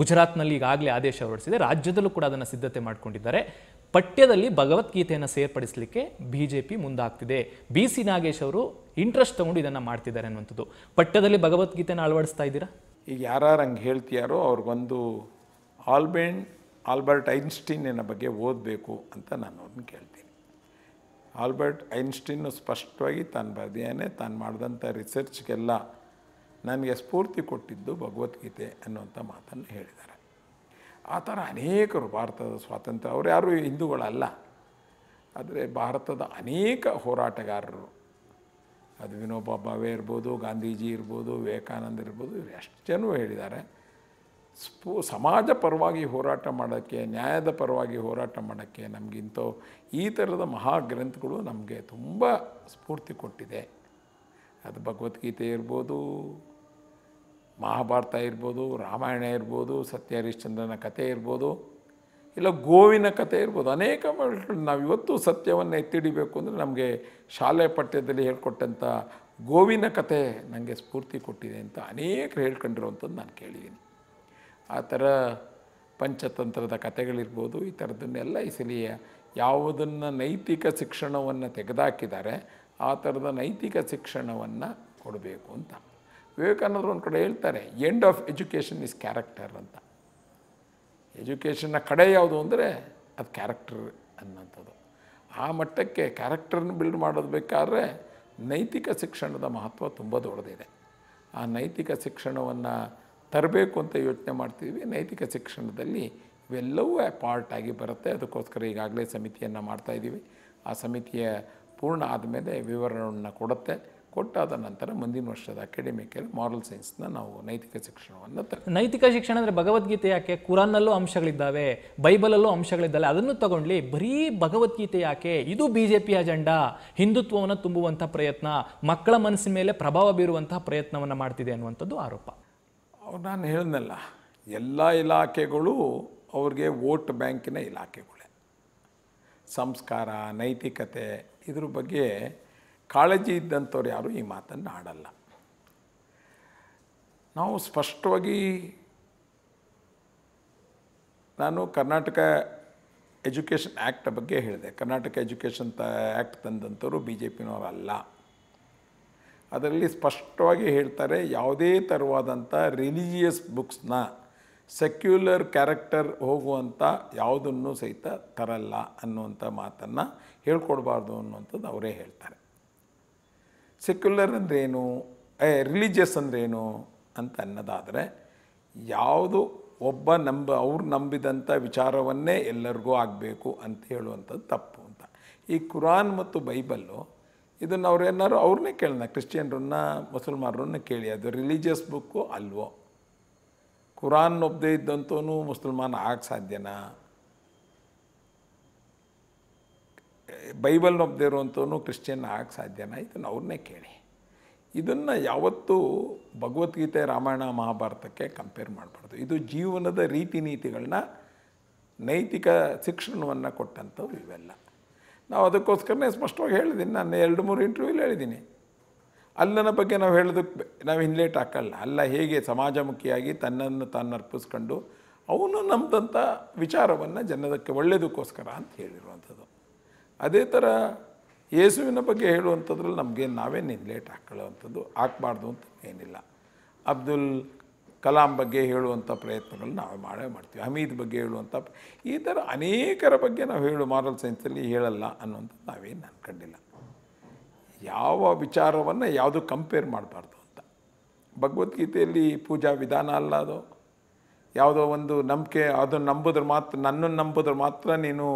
ಗುಜರಾತ್ನಲ್ಲಿ ಈಗಾಗಲೇ ಆದೇಶ ಹೊರಡಿಸಿದೆ ರಾಜ್ಯದಲ್ಲೂ ಕೂಡ ಅದನ್ನು ಸಿದ್ಧತೆ ಮಾಡಿಕೊಂಡಿದ್ದಾರೆ ಪಠ್ಯದಲ್ಲಿ ಭಗವದ್ಗೀತೆಯನ್ನು ಸೇರ್ಪಡಿಸಲಿಕ್ಕೆ ಬಿ ಜೆ ಪಿ ಮುಂದಾಗ್ತಿದೆ ಬಿ ಸಿ ನಾಗೇಶ್ ಅವರು ಇಂಟ್ರೆಸ್ಟ್ ತಗೊಂಡು ಇದನ್ನು ಮಾಡ್ತಿದ್ದಾರೆ ಅನ್ನುವಂಥದ್ದು ಪಠ್ಯದಲ್ಲಿ ಭಗವದ್ಗೀತೆಯನ್ನು ಅಳವಡಿಸ್ತಾ ಇದ್ದೀರಾ ಈಗ ಯಾರು ಹಂಗೆ ಹೇಳ್ತೀಯಾರೋ ಅವ್ರಿಗೊಂದು ಆಲ್ಬೆಂಡ್ ಆಲ್ಬರ್ಟ್ ಐನ್ಸ್ಟೀನಿನ ಬಗ್ಗೆ ಓದಬೇಕು ಅಂತ ನಾನು ಅವ್ರನ್ನ ಕೇಳ್ತೀನಿ ಆಲ್ಬರ್ಟ್ ಐನ್ಸ್ಟೀನು ಸ್ಪಷ್ಟವಾಗಿ ತಾನು ಬರೆದಿಯಾನೆ ತಾನು ಮಾಡಿದಂಥ ರಿಸರ್ಚ್ಗೆಲ್ಲ ನನಗೆ ಸ್ಫೂರ್ತಿ ಕೊಟ್ಟಿದ್ದು ಭಗವದ್ಗೀತೆ ಅನ್ನುವಂಥ ಮಾತನ್ನು ಹೇಳಿದ್ದಾರೆ ಆ ಥರ ಅನೇಕರು ಭಾರತದ ಸ್ವಾತಂತ್ರ್ಯ ಅವರು ಯಾರು ಹಿಂದೂಗಳಲ್ಲ ಆದರೆ ಭಾರತದ ಅನೇಕ ಹೋರಾಟಗಾರರು ಅದು ವಿನೋಬಾ ಭಾವೆ ಇರ್ಬೋದು ಗಾಂಧೀಜಿ ಇರ್ಬೋದು ವಿವೇಕಾನಂದ ಇರ್ಬೋದು ಇವರು ಎಷ್ಟು ಹೇಳಿದ್ದಾರೆ ಸ್ಪೋ ಸಮಾಜ ಪರವಾಗಿ ಹೋರಾಟ ಮಾಡೋಕ್ಕೆ ನ್ಯಾಯದ ಪರವಾಗಿ ಹೋರಾಟ ಮಾಡೋಕ್ಕೆ ನಮಗಿಂತ ಈ ಥರದ ಮಹಾಗ್ರಂಥಗಳು ನಮಗೆ ತುಂಬ ಸ್ಫೂರ್ತಿ ಕೊಟ್ಟಿದೆ ಅದು ಭಗವದ್ಗೀತೆ ಇರ್ಬೋದು ಮಹಾಭಾರತ ಇರ್ಬೋದು ರಾಮಾಯಣ ಇರ್ಬೋದು ಸತ್ಯ ಹರಿಶ್ಚಂದ್ರನ ಕಥೆ ಇರ್ಬೋದು ಇಲ್ಲ ಗೋವಿನ ಕಥೆ ಇರ್ಬೋದು ಅನೇಕ ನಾವು ಇವತ್ತು ಸತ್ಯವನ್ನು ಎತ್ತಿಡಿಬೇಕು ಅಂದರೆ ನಮಗೆ ಶಾಲೆ ಪಠ್ಯದಲ್ಲಿ ಹೇಳ್ಕೊಟ್ಟಂಥ ಗೋವಿನ ಕಥೆ ನನಗೆ ಸ್ಫೂರ್ತಿ ಕೊಟ್ಟಿದೆ ಅಂತ ಅನೇಕರು ಹೇಳ್ಕೊಂಡಿರುವಂಥದ್ದು ನಾನು ಕೇಳಿದ್ದೀನಿ ಆ ಥರ ಪಂಚತಂತ್ರದ ಕತೆಗಳಿರ್ಬೋದು ಈ ಥರದನ್ನೆಲ್ಲ ಈ ಸಲಿಯ ಯಾವುದನ್ನು ನೈತಿಕ ಶಿಕ್ಷಣವನ್ನು ತೆಗೆದಾಕಿದ್ದಾರೆ ಆ ಥರದ ನೈತಿಕ ಶಿಕ್ಷಣವನ್ನು ಕೊಡಬೇಕು ಅಂತ ವಿವೇಕಾನಂದರು ಒಂದು ಕಡೆ ಹೇಳ್ತಾರೆ end of education is character ಅಂತ ಎಜುಕೇಷನ್ನ ಕಡೆ ಯಾವುದು ಅಂದರೆ ಅದು ಕ್ಯಾರೆಕ್ಟರ್ ಅನ್ನೋಂಥದ್ದು ಆ ಮಟ್ಟಕ್ಕೆ ಕ್ಯಾರೆಕ್ಟರ್ನ ಬಿಲ್ಡ್ ಮಾಡೋದು ಬೇಕಾದ್ರೆ ನೈತಿಕ ಶಿಕ್ಷಣದ ಮಹತ್ವ ತುಂಬ ದೊಡ್ಡದಿದೆ ಆ ನೈತಿಕ ಶಿಕ್ಷಣವನ್ನು ತರಬೇಕು ಅಂತ ಯೋಚನೆ ಮಾಡ್ತಿದ್ವಿ ನೈತಿಕ ಶಿಕ್ಷಣದಲ್ಲಿ ಇವೆಲ್ಲವೂ ಪಾರ್ಟ್ ಆಗಿ ಬರುತ್ತೆ ಅದಕ್ಕೋಸ್ಕರ ಈಗಾಗಲೇ ಸಮಿತಿಯನ್ನು ಮಾಡ್ತಾಯಿದ್ದೀವಿ ಆ ಸಮಿತಿಯ ಪೂರ್ಣ ಆದಮೇಲೆ ವಿವರಣೆಯನ್ನು ಕೊಡುತ್ತೆ ಕೊಟ್ಟಾದ ನಂತರ ಮುಂದಿನ ವರ್ಷದ ಅಕಾಡೆಮಿಕಲ್ಲಿ ಮಾರಲ್ ಸೈನ್ಸ್ನ ನಾವು ನೈತಿಕ ಶಿಕ್ಷಣವನ್ನು ನೈತಿಕ ಶಿಕ್ಷಣ ಅಂದರೆ ಭಗವದ್ಗೀತೆ ಯಾಕೆ ಕುರಾನ್ನಲ್ಲೂ ಅಂಶಗಳಿದ್ದಾವೆ ಬೈಬಲಲ್ಲೂ ಅಂಶಗಳಿದ್ದಾವೆ ಅದನ್ನು ತಗೊಂಡ್ಲಿ ಬರೀ ಭಗವದ್ಗೀತೆ ಯಾಕೆ ಇದು ಬಿ ಜೆ ಪಿ ಅಜೆಂಡಾ ಹಿಂದುತ್ವವನ್ನು ತುಂಬುವಂಥ ಪ್ರಯತ್ನ ಮಕ್ಕಳ ಮನಸ್ಸಿನ ಮೇಲೆ ಪ್ರಭಾವ ಬೀರುವಂತಹ ಪ್ರಯತ್ನವನ್ನು ಮಾಡ್ತಿದೆ ಅನ್ನುವಂಥದ್ದು ಆರೋಪ ನಾನು ಹೇಳಿದ್ನಲ್ಲ ಎಲ್ಲ ಇಲಾಖೆಗಳು ಅವ್ರಿಗೆ ವೋಟ್ ಬ್ಯಾಂಕಿನ ಇಲಾಖೆಗಳೇ ಸಂಸ್ಕಾರ ನೈತಿಕತೆ ಇದ್ರ ಬಗ್ಗೆ ಕಾಳಜಿ ಇದ್ದಂಥವ್ರು ಯಾರೂ ಈ ಮಾತನ್ನು ಆಡಲ್ಲ ನಾವು ಸ್ಪಷ್ಟವಾಗಿ ನಾನು ಕರ್ನಾಟಕ ಎಜುಕೇಷನ್ ಆ್ಯಕ್ಟ್ ಬಗ್ಗೆ ಹೇಳಿದೆ ಕರ್ನಾಟಕ ಎಜುಕೇಷನ್ ತ ಆ್ಯಕ್ಟ್ ತಂದಂಥವ್ರು ಬಿ ಜೆ ಪಿನವರಲ್ಲ ಅದರಲ್ಲಿ ಸ್ಪಷ್ಟವಾಗಿ ಹೇಳ್ತಾರೆ ಯಾವುದೇ ಥರವಾದಂಥ ರಿಲಿಜಿಯಸ್ ಬುಕ್ಸ್ನ ಸೆಕ್ಯುಲರ್ ಕ್ಯಾರೆಕ್ಟರ್ ಹೋಗುವಂಥ ಯಾವುದನ್ನು ಸಹಿತ ತರಲ್ಲ ಅನ್ನುವಂಥ ಮಾತನ್ನು ಹೇಳ್ಕೊಡ್ಬಾರ್ದು ಅನ್ನುವಂಥದ್ದು ಅವರೇ ಹೇಳ್ತಾರೆ ಸೆಕ್ಯುಲರ್ ಅಂದ್ರೇನು ಏ ರಿಲಿಜಿಯಸ್ ಅಂದ್ರೇನು ಅಂತ ಅನ್ನೋದಾದರೆ ಯಾವುದು ಒಬ್ಬ ನಂಬ ಅವ್ರು ನಂಬಿದಂಥ ವಿಚಾರವನ್ನೇ ಎಲ್ಲರಿಗೂ ಆಗಬೇಕು ಅಂತ ಹೇಳುವಂಥದ್ದು ತಪ್ಪು ಅಂತ ಈ ಕುರಾನ್ ಮತ್ತು ಬೈಬಲ್ಲು ಇದನ್ನು ಅವ್ರು ಏನಾರು ಅವ್ರನ್ನೇ ಕೇಳೋಣ ಕ್ರಿಶ್ಚಿಯನ್ರನ್ನ ಮುಸಲ್ಮಾನರನ್ನ ಕೇಳಿ ಅದು ರಿಲಿಜಿಯಸ್ ಬುಕ್ಕು ಅಲ್ವೋ ಕುರಾನ್ ಒಬ್ಬದೇ ಇದ್ದಂತೂ ಮುಸಲ್ಮಾನ್ ಆಗ ಸಾಧ್ಯನಾ ಬೈಬಲ್ ಅಂತೂ ಕ್ರಿಶ್ಚಿಯನ್ ಆಗಕ್ಕೆ ಸಾಧ್ಯನ ಇದನ್ನು ಅವ್ರನ್ನೇ ಕೇಳಿ ಇದನ್ನು ಯಾವತ್ತೂ ಭಗವದ್ಗೀತೆ ರಾಮಾಯಣ ಮಹಾಭಾರತಕ್ಕೆ ಕಂಪೇರ್ ಮಾಡಬಾರ್ದು ಇದು ಜೀವನದ ರೀತಿ ನೀತಿಗಳನ್ನ ನೈತಿಕ ಶಿಕ್ಷಣವನ್ನು ಕೊಟ್ಟಂಥವು ಇವೆಲ್ಲ ನಾವು ಅದಕ್ಕೋಸ್ಕರನೇ ಸ್ಪಷ್ಟವಾಗಿ ಹೇಳಿದ್ದೀನಿ ನಾನು ಎರಡು ಮೂರು ಇಂಟರ್ವ್ಯೂಲಿ ಹೇಳಿದ್ದೀನಿ ಅಲ್ಲನ ಬಗ್ಗೆ ನಾವು ಹೇಳೋದಕ್ಕೆ ನಾವು ಇನ್ಲೇಟ್ ಹಾಕಲ್ಲ ಅಲ್ಲ ಹೇಗೆ ಸಮಾಜಮುಖಿಯಾಗಿ ತನ್ನನ್ನು ತಾನು ಅರ್ಪಿಸ್ಕೊಂಡು ಅವನು ನಮ್ಮದಂಥ ವಿಚಾರವನ್ನು ಜನದಕ್ಕೆ ಒಳ್ಳೆಯದಕ್ಕೋಸ್ಕರ ಅಂತ ಹೇಳಿರುವಂಥದ್ದು ಅದೇ ಥರ ಯೇಸುವಿನ ಬಗ್ಗೆ ಹೇಳುವಂಥದ್ರಲ್ಲಿ ನಮಗೆ ನಾವೇ ನೀನು ಲೇಟ್ ಹಾಕೊಳ್ಳುವಂಥದ್ದು ಹಾಕ್ಬಾರ್ದು ಅಂತ ಏನಿಲ್ಲ ಅಬ್ದುಲ್ ಕಲಾಂ ಬಗ್ಗೆ ಹೇಳುವಂಥ ಪ್ರಯತ್ನಗಳು ನಾವೇ ಮಾಡೇ ಮಾಡ್ತೀವಿ ಹಮೀದ್ ಬಗ್ಗೆ ಹೇಳುವಂಥ ಈ ಥರ ಅನೇಕರ ಬಗ್ಗೆ ನಾವು ಹೇಳು ಮಾರಲ್ ಸೈನ್ಸಲ್ಲಿ ಹೇಳಲ್ಲ ಅನ್ನುವಂಥದ್ದು ನಾವೇನು ಅಂದ್ಕೊಂಡಿಲ್ಲ ಯಾವ ವಿಚಾರವನ್ನು ಯಾವುದು ಕಂಪೇರ್ ಮಾಡಬಾರ್ದು ಅಂತ ಭಗವದ್ಗೀತೆಯಲ್ಲಿ ಪೂಜಾ ವಿಧಾನ ಅಲ್ಲ ಅದು ಯಾವುದೋ ಒಂದು ನಂಬಿಕೆ ಅದನ್ನು ನಂಬಿದ್ರೆ ಮಾತ್ರ ನನ್ನನ್ನು ನಂಬಿದ್ರೆ ಮಾತ್ರ ನೀನು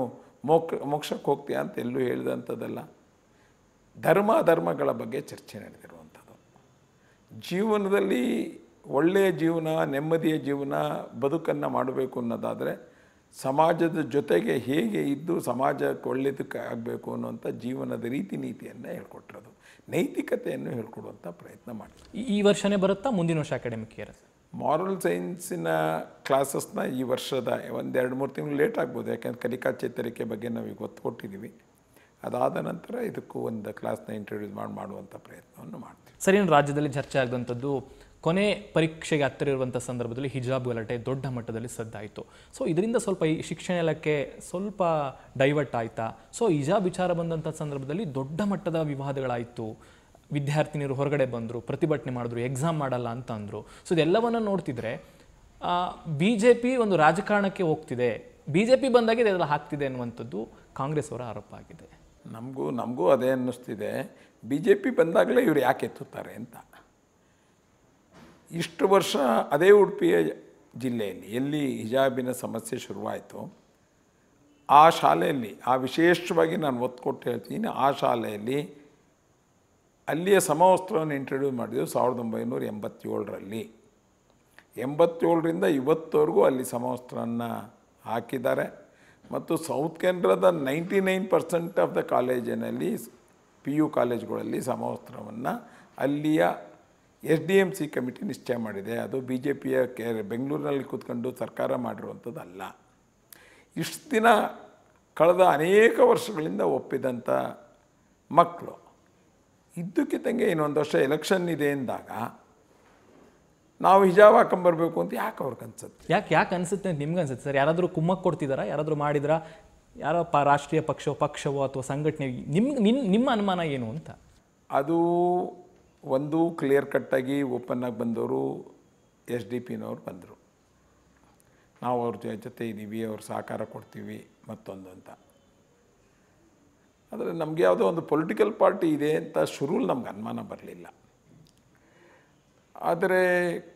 ಮೋಕ್ ಮೋಕ್ಷಕ್ಕೆ ಹೋಗ್ತೀಯಾ ಅಂತ ಎಲ್ಲೂ ಹೇಳಿದಂಥದ್ದಲ್ಲ ಧರ್ಮ ಧರ್ಮಗಳ ಬಗ್ಗೆ ಚರ್ಚೆ ನಡೆದಿರುವಂಥದ್ದು ಜೀವನದಲ್ಲಿ ಒಳ್ಳೆಯ ಜೀವನ ನೆಮ್ಮದಿಯ ಜೀವನ ಬದುಕನ್ನು ಮಾಡಬೇಕು ಅನ್ನೋದಾದರೆ ಸಮಾಜದ ಜೊತೆಗೆ ಹೇಗೆ ಇದ್ದು ಸಮಾಜಕ್ಕೆ ಒಳ್ಳೆಯದಕ್ಕೆ ಆಗಬೇಕು ಅನ್ನುವಂಥ ಜೀವನದ ರೀತಿ ನೀತಿಯನ್ನು ಹೇಳ್ಕೊಟ್ಟಿರೋದು ನೈತಿಕತೆಯನ್ನು ಹೇಳ್ಕೊಡುವಂಥ ಪ್ರಯತ್ನ ಮಾಡ್ತಾರೆ ಈ ವರ್ಷನೇ ಬರುತ್ತಾ ಮುಂದಿನ ವರ್ಷ ಅಕಾಡೆಮಿಕ್ ಇಯರ್ ಮಾರಲ್ ಸೈನ್ಸಿನ ಕ್ಲಾಸಸ್ನ ಈ ವರ್ಷದ ಒಂದು ಎರಡು ಮೂರು ತಿಂಗಳು ಲೇಟ್ ಆಗ್ಬೋದು ಯಾಕೆಂದರೆ ಕಲಿಕಾ ಚೇತರಿಕೆ ಬಗ್ಗೆ ನಾವೀಗ ಒತ್ತು ಕೊಟ್ಟಿದ್ದೀವಿ ಅದಾದ ನಂತರ ಇದಕ್ಕೂ ಒಂದು ಕ್ಲಾಸ್ನ ಇಂಟ್ರೊಡ್ಯೂಸ್ ಮಾಡಿ ಮಾಡುವಂಥ ಪ್ರಯತ್ನವನ್ನು ಮಾಡ್ತೀವಿ ಸರಿ ರಾಜ್ಯದಲ್ಲಿ ಚರ್ಚೆ ಆಗುವಂಥದ್ದು ಕೊನೆ ಪರೀಕ್ಷೆಗೆ ಇರುವಂಥ ಸಂದರ್ಭದಲ್ಲಿ ಹಿಜಾಬ್ ಗಲಾಟೆ ದೊಡ್ಡ ಮಟ್ಟದಲ್ಲಿ ಸದ್ದಾಯಿತು ಸೊ ಇದರಿಂದ ಸ್ವಲ್ಪ ಈ ಶಿಕ್ಷಣ ಇಲಾಖೆ ಸ್ವಲ್ಪ ಡೈವರ್ಟ್ ಆಯಿತಾ ಸೊ ಹಿಜಾಬ್ ವಿಚಾರ ಬಂದಂಥ ಸಂದರ್ಭದಲ್ಲಿ ದೊಡ್ಡ ಮಟ್ಟದ ವಿವಾದಗಳಾಯಿತು ವಿದ್ಯಾರ್ಥಿನಿಯರು ಹೊರಗಡೆ ಬಂದರು ಪ್ರತಿಭಟನೆ ಮಾಡಿದ್ರು ಎಕ್ಸಾಮ್ ಮಾಡಲ್ಲ ಅಂತ ಅಂದರು ಸೊ ಇದೆಲ್ಲವನ್ನು ನೋಡ್ತಿದ್ರೆ ಬಿ ಜೆ ಪಿ ಒಂದು ರಾಜಕಾರಣಕ್ಕೆ ಹೋಗ್ತಿದೆ ಬಿ ಜೆ ಪಿ ಬಂದಾಗೆ ಇದೆಲ್ಲ ಹಾಕ್ತಿದೆ ಅನ್ನುವಂಥದ್ದು ಕಾಂಗ್ರೆಸ್ ಅವರ ಆರೋಪ ಆಗಿದೆ ನಮಗೂ ನಮಗೂ ಅದೇ ಅನ್ನಿಸ್ತಿದೆ ಬಿ ಜೆ ಪಿ ಬಂದಾಗಲೇ ಇವರು ಯಾಕೆ ಎತ್ತುತ್ತಾರೆ ಅಂತ ಇಷ್ಟು ವರ್ಷ ಅದೇ ಉಡುಪಿಯ ಜಿಲ್ಲೆಯಲ್ಲಿ ಎಲ್ಲಿ ಹಿಜಾಬಿನ ಸಮಸ್ಯೆ ಶುರುವಾಯಿತು ಆ ಶಾಲೆಯಲ್ಲಿ ಆ ವಿಶೇಷವಾಗಿ ನಾನು ಒತ್ತು ಕೊಟ್ಟು ಹೇಳ್ತೀನಿ ಆ ಶಾಲೆಯಲ್ಲಿ ಅಲ್ಲಿಯ ಸಮವಸ್ತ್ರವನ್ನು ಇಂಟ್ರೊಡ್ಯೂಸ್ ಮಾಡಿದ್ದು ಸಾವಿರದ ಒಂಬೈನೂರ ಎಂಬತ್ತೇಳರಲ್ಲಿ ಎಂಬತ್ತೇಳರಿಂದ ಇವತ್ತವರೆಗೂ ಅಲ್ಲಿ ಸಮವಸ್ತ್ರವನ್ನು ಹಾಕಿದ್ದಾರೆ ಮತ್ತು ಸೌತ್ ಕೇಂದ್ರದ ninety nine percent of the ಕಾಲೇಜಿನಲ್ಲಿ ಪಿ ಯು ಕಾಲೇಜುಗಳಲ್ಲಿ ಸಮವಸ್ತ್ರವನ್ನು ಅಲ್ಲಿಯ S D M C committee ನಿಶ್ಚಯ ಮಾಡಿದೆ ಅದು ಬಿ ಜೆ ಪಿಯ ಕೆ ಬೆಂಗಳೂರಿನಲ್ಲಿ ಕೂತ್ಕೊಂಡು ಸರ್ಕಾರ ಮಾಡಿರುವಂಥದ್ದಲ್ಲ ಇಷ್ಟು ದಿನ ಕಳೆದ ಅನೇಕ ವರ್ಷಗಳಿಂದ ಒಪ್ಪಿದಂಥ ಮಕ್ಕಳು ಇದ್ದಕ್ಕಿದ್ದಂಗೆ ಇನ್ನೊಂದು ವರ್ಷ ಎಲೆಕ್ಷನ್ ಇದೆ ಅಂದಾಗ ನಾವು ಹಿಜಾಬ್ ಹಾಕೊಂಬರ್ಬೇಕು ಅಂತ ಯಾಕೆ ಅವ್ರಿಗೆ ಅನ್ಸುತ್ತೆ ಯಾಕೆ ಯಾಕೆ ಅನ್ಸುತ್ತೆ ಅಂತ ನಿಮ್ಗೆ ಅನ್ಸುತ್ತೆ ಸರ್ ಯಾರಾದರೂ ಕುಮ್ಮಕ್ಕೆ ಕೊಡ್ತಿದಾರಾ ಯಾರಾದರೂ ಮಾಡಿದ್ರ ಯಾರೋ ಪ ರಾಷ್ಟ್ರೀಯ ಪಕ್ಷವೋ ಪಕ್ಷವೋ ಅಥವಾ ಸಂಘಟನೆ ನಿಮ್ಗೆ ನಿಮ್ಮ ನಿಮ್ಮ ಅನುಮಾನ ಏನು ಅಂತ ಅದು ಒಂದು ಕ್ಲಿಯರ್ ಕಟ್ಟಾಗಿ ಓಪನ್ ಆಗಿ ಬಂದವರು ಎಸ್ ಡಿ ಪಿನವ್ರು ಬಂದರು ನಾವು ಅವ್ರ ಜೊತೆ ಇದ್ದೀವಿ ಅವ್ರ ಸಹಕಾರ ಕೊಡ್ತೀವಿ ಮತ್ತೊಂದು ಅಂತ ಆದರೆ ನಮಗೆ ಯಾವುದೋ ಒಂದು ಪೊಲಿಟಿಕಲ್ ಪಾರ್ಟಿ ಇದೆ ಅಂತ ಶುರುವಲ್ಲಿ ನಮ್ಗೆ ಅನುಮಾನ ಬರಲಿಲ್ಲ ಆದರೆ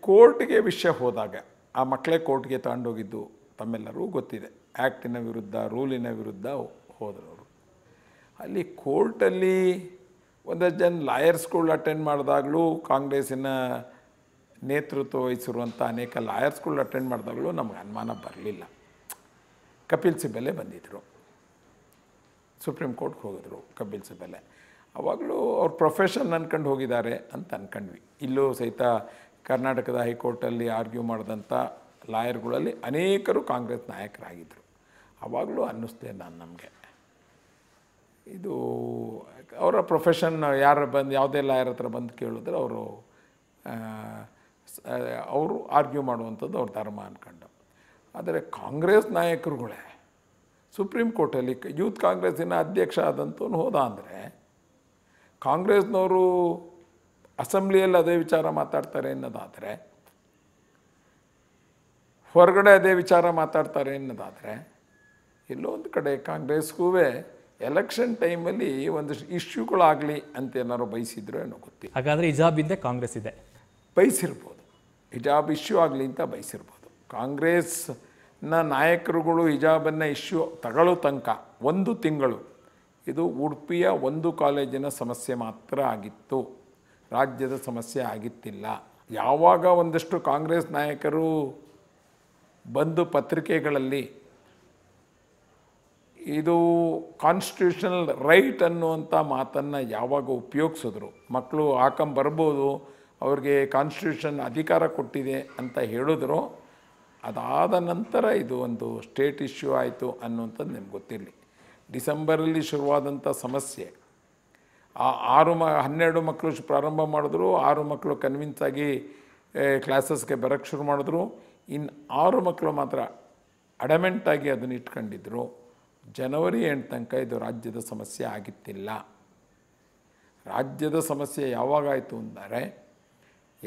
ಕೋರ್ಟ್ಗೆ ವಿಷಯ ಹೋದಾಗ ಆ ಮಕ್ಕಳೇ ಕೋರ್ಟ್ಗೆ ತಗೊಂಡೋಗಿದ್ದು ತಮ್ಮೆಲ್ಲರೂ ಗೊತ್ತಿದೆ ಆ್ಯಕ್ಟಿನ ವಿರುದ್ಧ ರೂಲಿನ ವಿರುದ್ಧ ಹೋದರು ಅಲ್ಲಿ ಕೋರ್ಟಲ್ಲಿ ಒಂದಷ್ಟು ಜನ ಲಾಯರ್ಸ್ಗಳು ಅಟೆಂಡ್ ಮಾಡಿದಾಗಲೂ ಕಾಂಗ್ರೆಸ್ಸಿನ ನೇತೃತ್ವ ವಹಿಸಿರುವಂಥ ಅನೇಕ ಲಾಯರ್ಸ್ಗಳು ಅಟೆಂಡ್ ಮಾಡಿದಾಗಲೂ ನಮಗೆ ಅನುಮಾನ ಬರಲಿಲ್ಲ ಕಪಿಲ್ ಸಿಬ್ಬಲ್ಲೇ ಬಂದಿದ್ದರು ಸುಪ್ರೀಂ ಕೋರ್ಟ್ಗೆ ಹೋಗಿದ್ರು ಕಪಿಲ್ ಸಿಬಲೆ ಅವಾಗಲೂ ಅವ್ರ ಪ್ರೊಫೆಷನ್ ಅನ್ಕೊಂಡು ಹೋಗಿದ್ದಾರೆ ಅಂತ ಅಂದ್ಕೊಂಡ್ವಿ ಇಲ್ಲೂ ಸಹಿತ ಕರ್ನಾಟಕದ ಹೈಕೋರ್ಟಲ್ಲಿ ಆರ್ಗ್ಯೂ ಮಾಡಿದಂಥ ಲಾಯರ್ಗಳಲ್ಲಿ ಅನೇಕರು ಕಾಂಗ್ರೆಸ್ ನಾಯಕರಾಗಿದ್ದರು ಅವಾಗಲೂ ಅನ್ನಿಸ್ತೆ ನಾನು ನಮಗೆ ಇದು ಅವರ ಪ್ರೊಫೆಷನ್ ಯಾರು ಬಂದು ಯಾವುದೇ ಲಾಯರ್ ಹತ್ರ ಬಂದು ಕೇಳಿದ್ರೆ ಅವರು ಅವರು ಆರ್ಗ್ಯೂ ಮಾಡುವಂಥದ್ದು ಅವ್ರ ಧರ್ಮ ಅಂದ್ಕೊಂಡು ಆದರೆ ಕಾಂಗ್ರೆಸ್ ನಾಯಕರುಗಳೇ ಸುಪ್ರೀಂ ಕೋರ್ಟಲ್ಲಿ ಯೂತ್ ಕಾಂಗ್ರೆಸ್ಸಿನ ಅಧ್ಯಕ್ಷ ಆದಂಥವ್ನು ಹೋದ ಅಂದರೆ ಕಾಂಗ್ರೆಸ್ನವರು ಅಸೆಂಬ್ಲಿಯಲ್ಲಿ ಅದೇ ವಿಚಾರ ಮಾತಾಡ್ತಾರೆ ಅನ್ನೋದಾದರೆ ಹೊರಗಡೆ ಅದೇ ವಿಚಾರ ಮಾತಾಡ್ತಾರೆ ಅನ್ನೋದಾದರೆ ಎಲ್ಲೋ ಕಡೆ ಕಾಂಗ್ರೆಸ್ಗೂ ಎಲೆಕ್ಷನ್ ಟೈಮಲ್ಲಿ ಒಂದಿಷ್ಟು ಇಶ್ಯೂಗಳಾಗಲಿ ಅಂತ ಏನಾದ್ರು ಬಯಸಿದ್ರು ಏನೋ ಗೊತ್ತಿ ಹಾಗಾದರೆ ಹಿಜಾಬ್ ಕಾಂಗ್ರೆಸ್ ಇದೆ ಬಯಸಿರ್ಬೋದು ಹಿಜಾಬ್ ಇಶ್ಯೂ ಆಗಲಿ ಅಂತ ಬಯಸಿರ್ಬೋದು ಕಾಂಗ್ರೆಸ್ ನಾಯಕರುಗಳು ಹಿಜಾಬನ್ನು ಇಶ್ಯೂ ತಗೊಳ್ಳೋ ತನಕ ಒಂದು ತಿಂಗಳು ಇದು ಉಡುಪಿಯ ಒಂದು ಕಾಲೇಜಿನ ಸಮಸ್ಯೆ ಮಾತ್ರ ಆಗಿತ್ತು ರಾಜ್ಯದ ಸಮಸ್ಯೆ ಆಗಿತ್ತಿಲ್ಲ ಯಾವಾಗ ಒಂದಷ್ಟು ಕಾಂಗ್ರೆಸ್ ನಾಯಕರು ಬಂದು ಪತ್ರಿಕೆಗಳಲ್ಲಿ ಇದು ಕಾನ್ಸ್ಟಿಟ್ಯೂಷನಲ್ ರೈಟ್ ಅನ್ನುವಂಥ ಮಾತನ್ನು ಯಾವಾಗ ಉಪಯೋಗಿಸಿದ್ರು ಮಕ್ಕಳು ಹಾಕಂಬರ್ಬೋದು ಅವ್ರಿಗೆ ಕಾನ್ಸ್ಟಿಟ್ಯೂಷನ್ ಅಧಿಕಾರ ಕೊಟ್ಟಿದೆ ಅಂತ ಹೇಳಿದ್ರು ಅದಾದ ನಂತರ ಇದು ಒಂದು ಸ್ಟೇಟ್ ಇಶ್ಯೂ ಆಯಿತು ಅನ್ನುವಂಥದ್ದು ನಿಮ್ಗೆ ಗೊತ್ತಿರಲಿ ಡಿಸೆಂಬರಲ್ಲಿ ಶುರುವಾದಂಥ ಸಮಸ್ಯೆ ಆ ಆರು ಮ ಹನ್ನೆರಡು ಮಕ್ಕಳು ಪ್ರಾರಂಭ ಮಾಡಿದ್ರು ಆರು ಮಕ್ಕಳು ಕನ್ವಿನ್ಸ್ ಆಗಿ ಕ್ಲಾಸಸ್ಗೆ ಬರೋಕ್ಕೆ ಶುರು ಮಾಡಿದ್ರು ಇನ್ನು ಆರು ಮಕ್ಕಳು ಮಾತ್ರ ಅಡಮೆಂಟಾಗಿ ಅದನ್ನು ಇಟ್ಕೊಂಡಿದ್ರು ಜನವರಿ ಎಂಟು ತನಕ ಇದು ರಾಜ್ಯದ ಸಮಸ್ಯೆ ಆಗಿತ್ತಿಲ್ಲ ರಾಜ್ಯದ ಸಮಸ್ಯೆ ಯಾವಾಗಾಯಿತು ಅಂದರೆ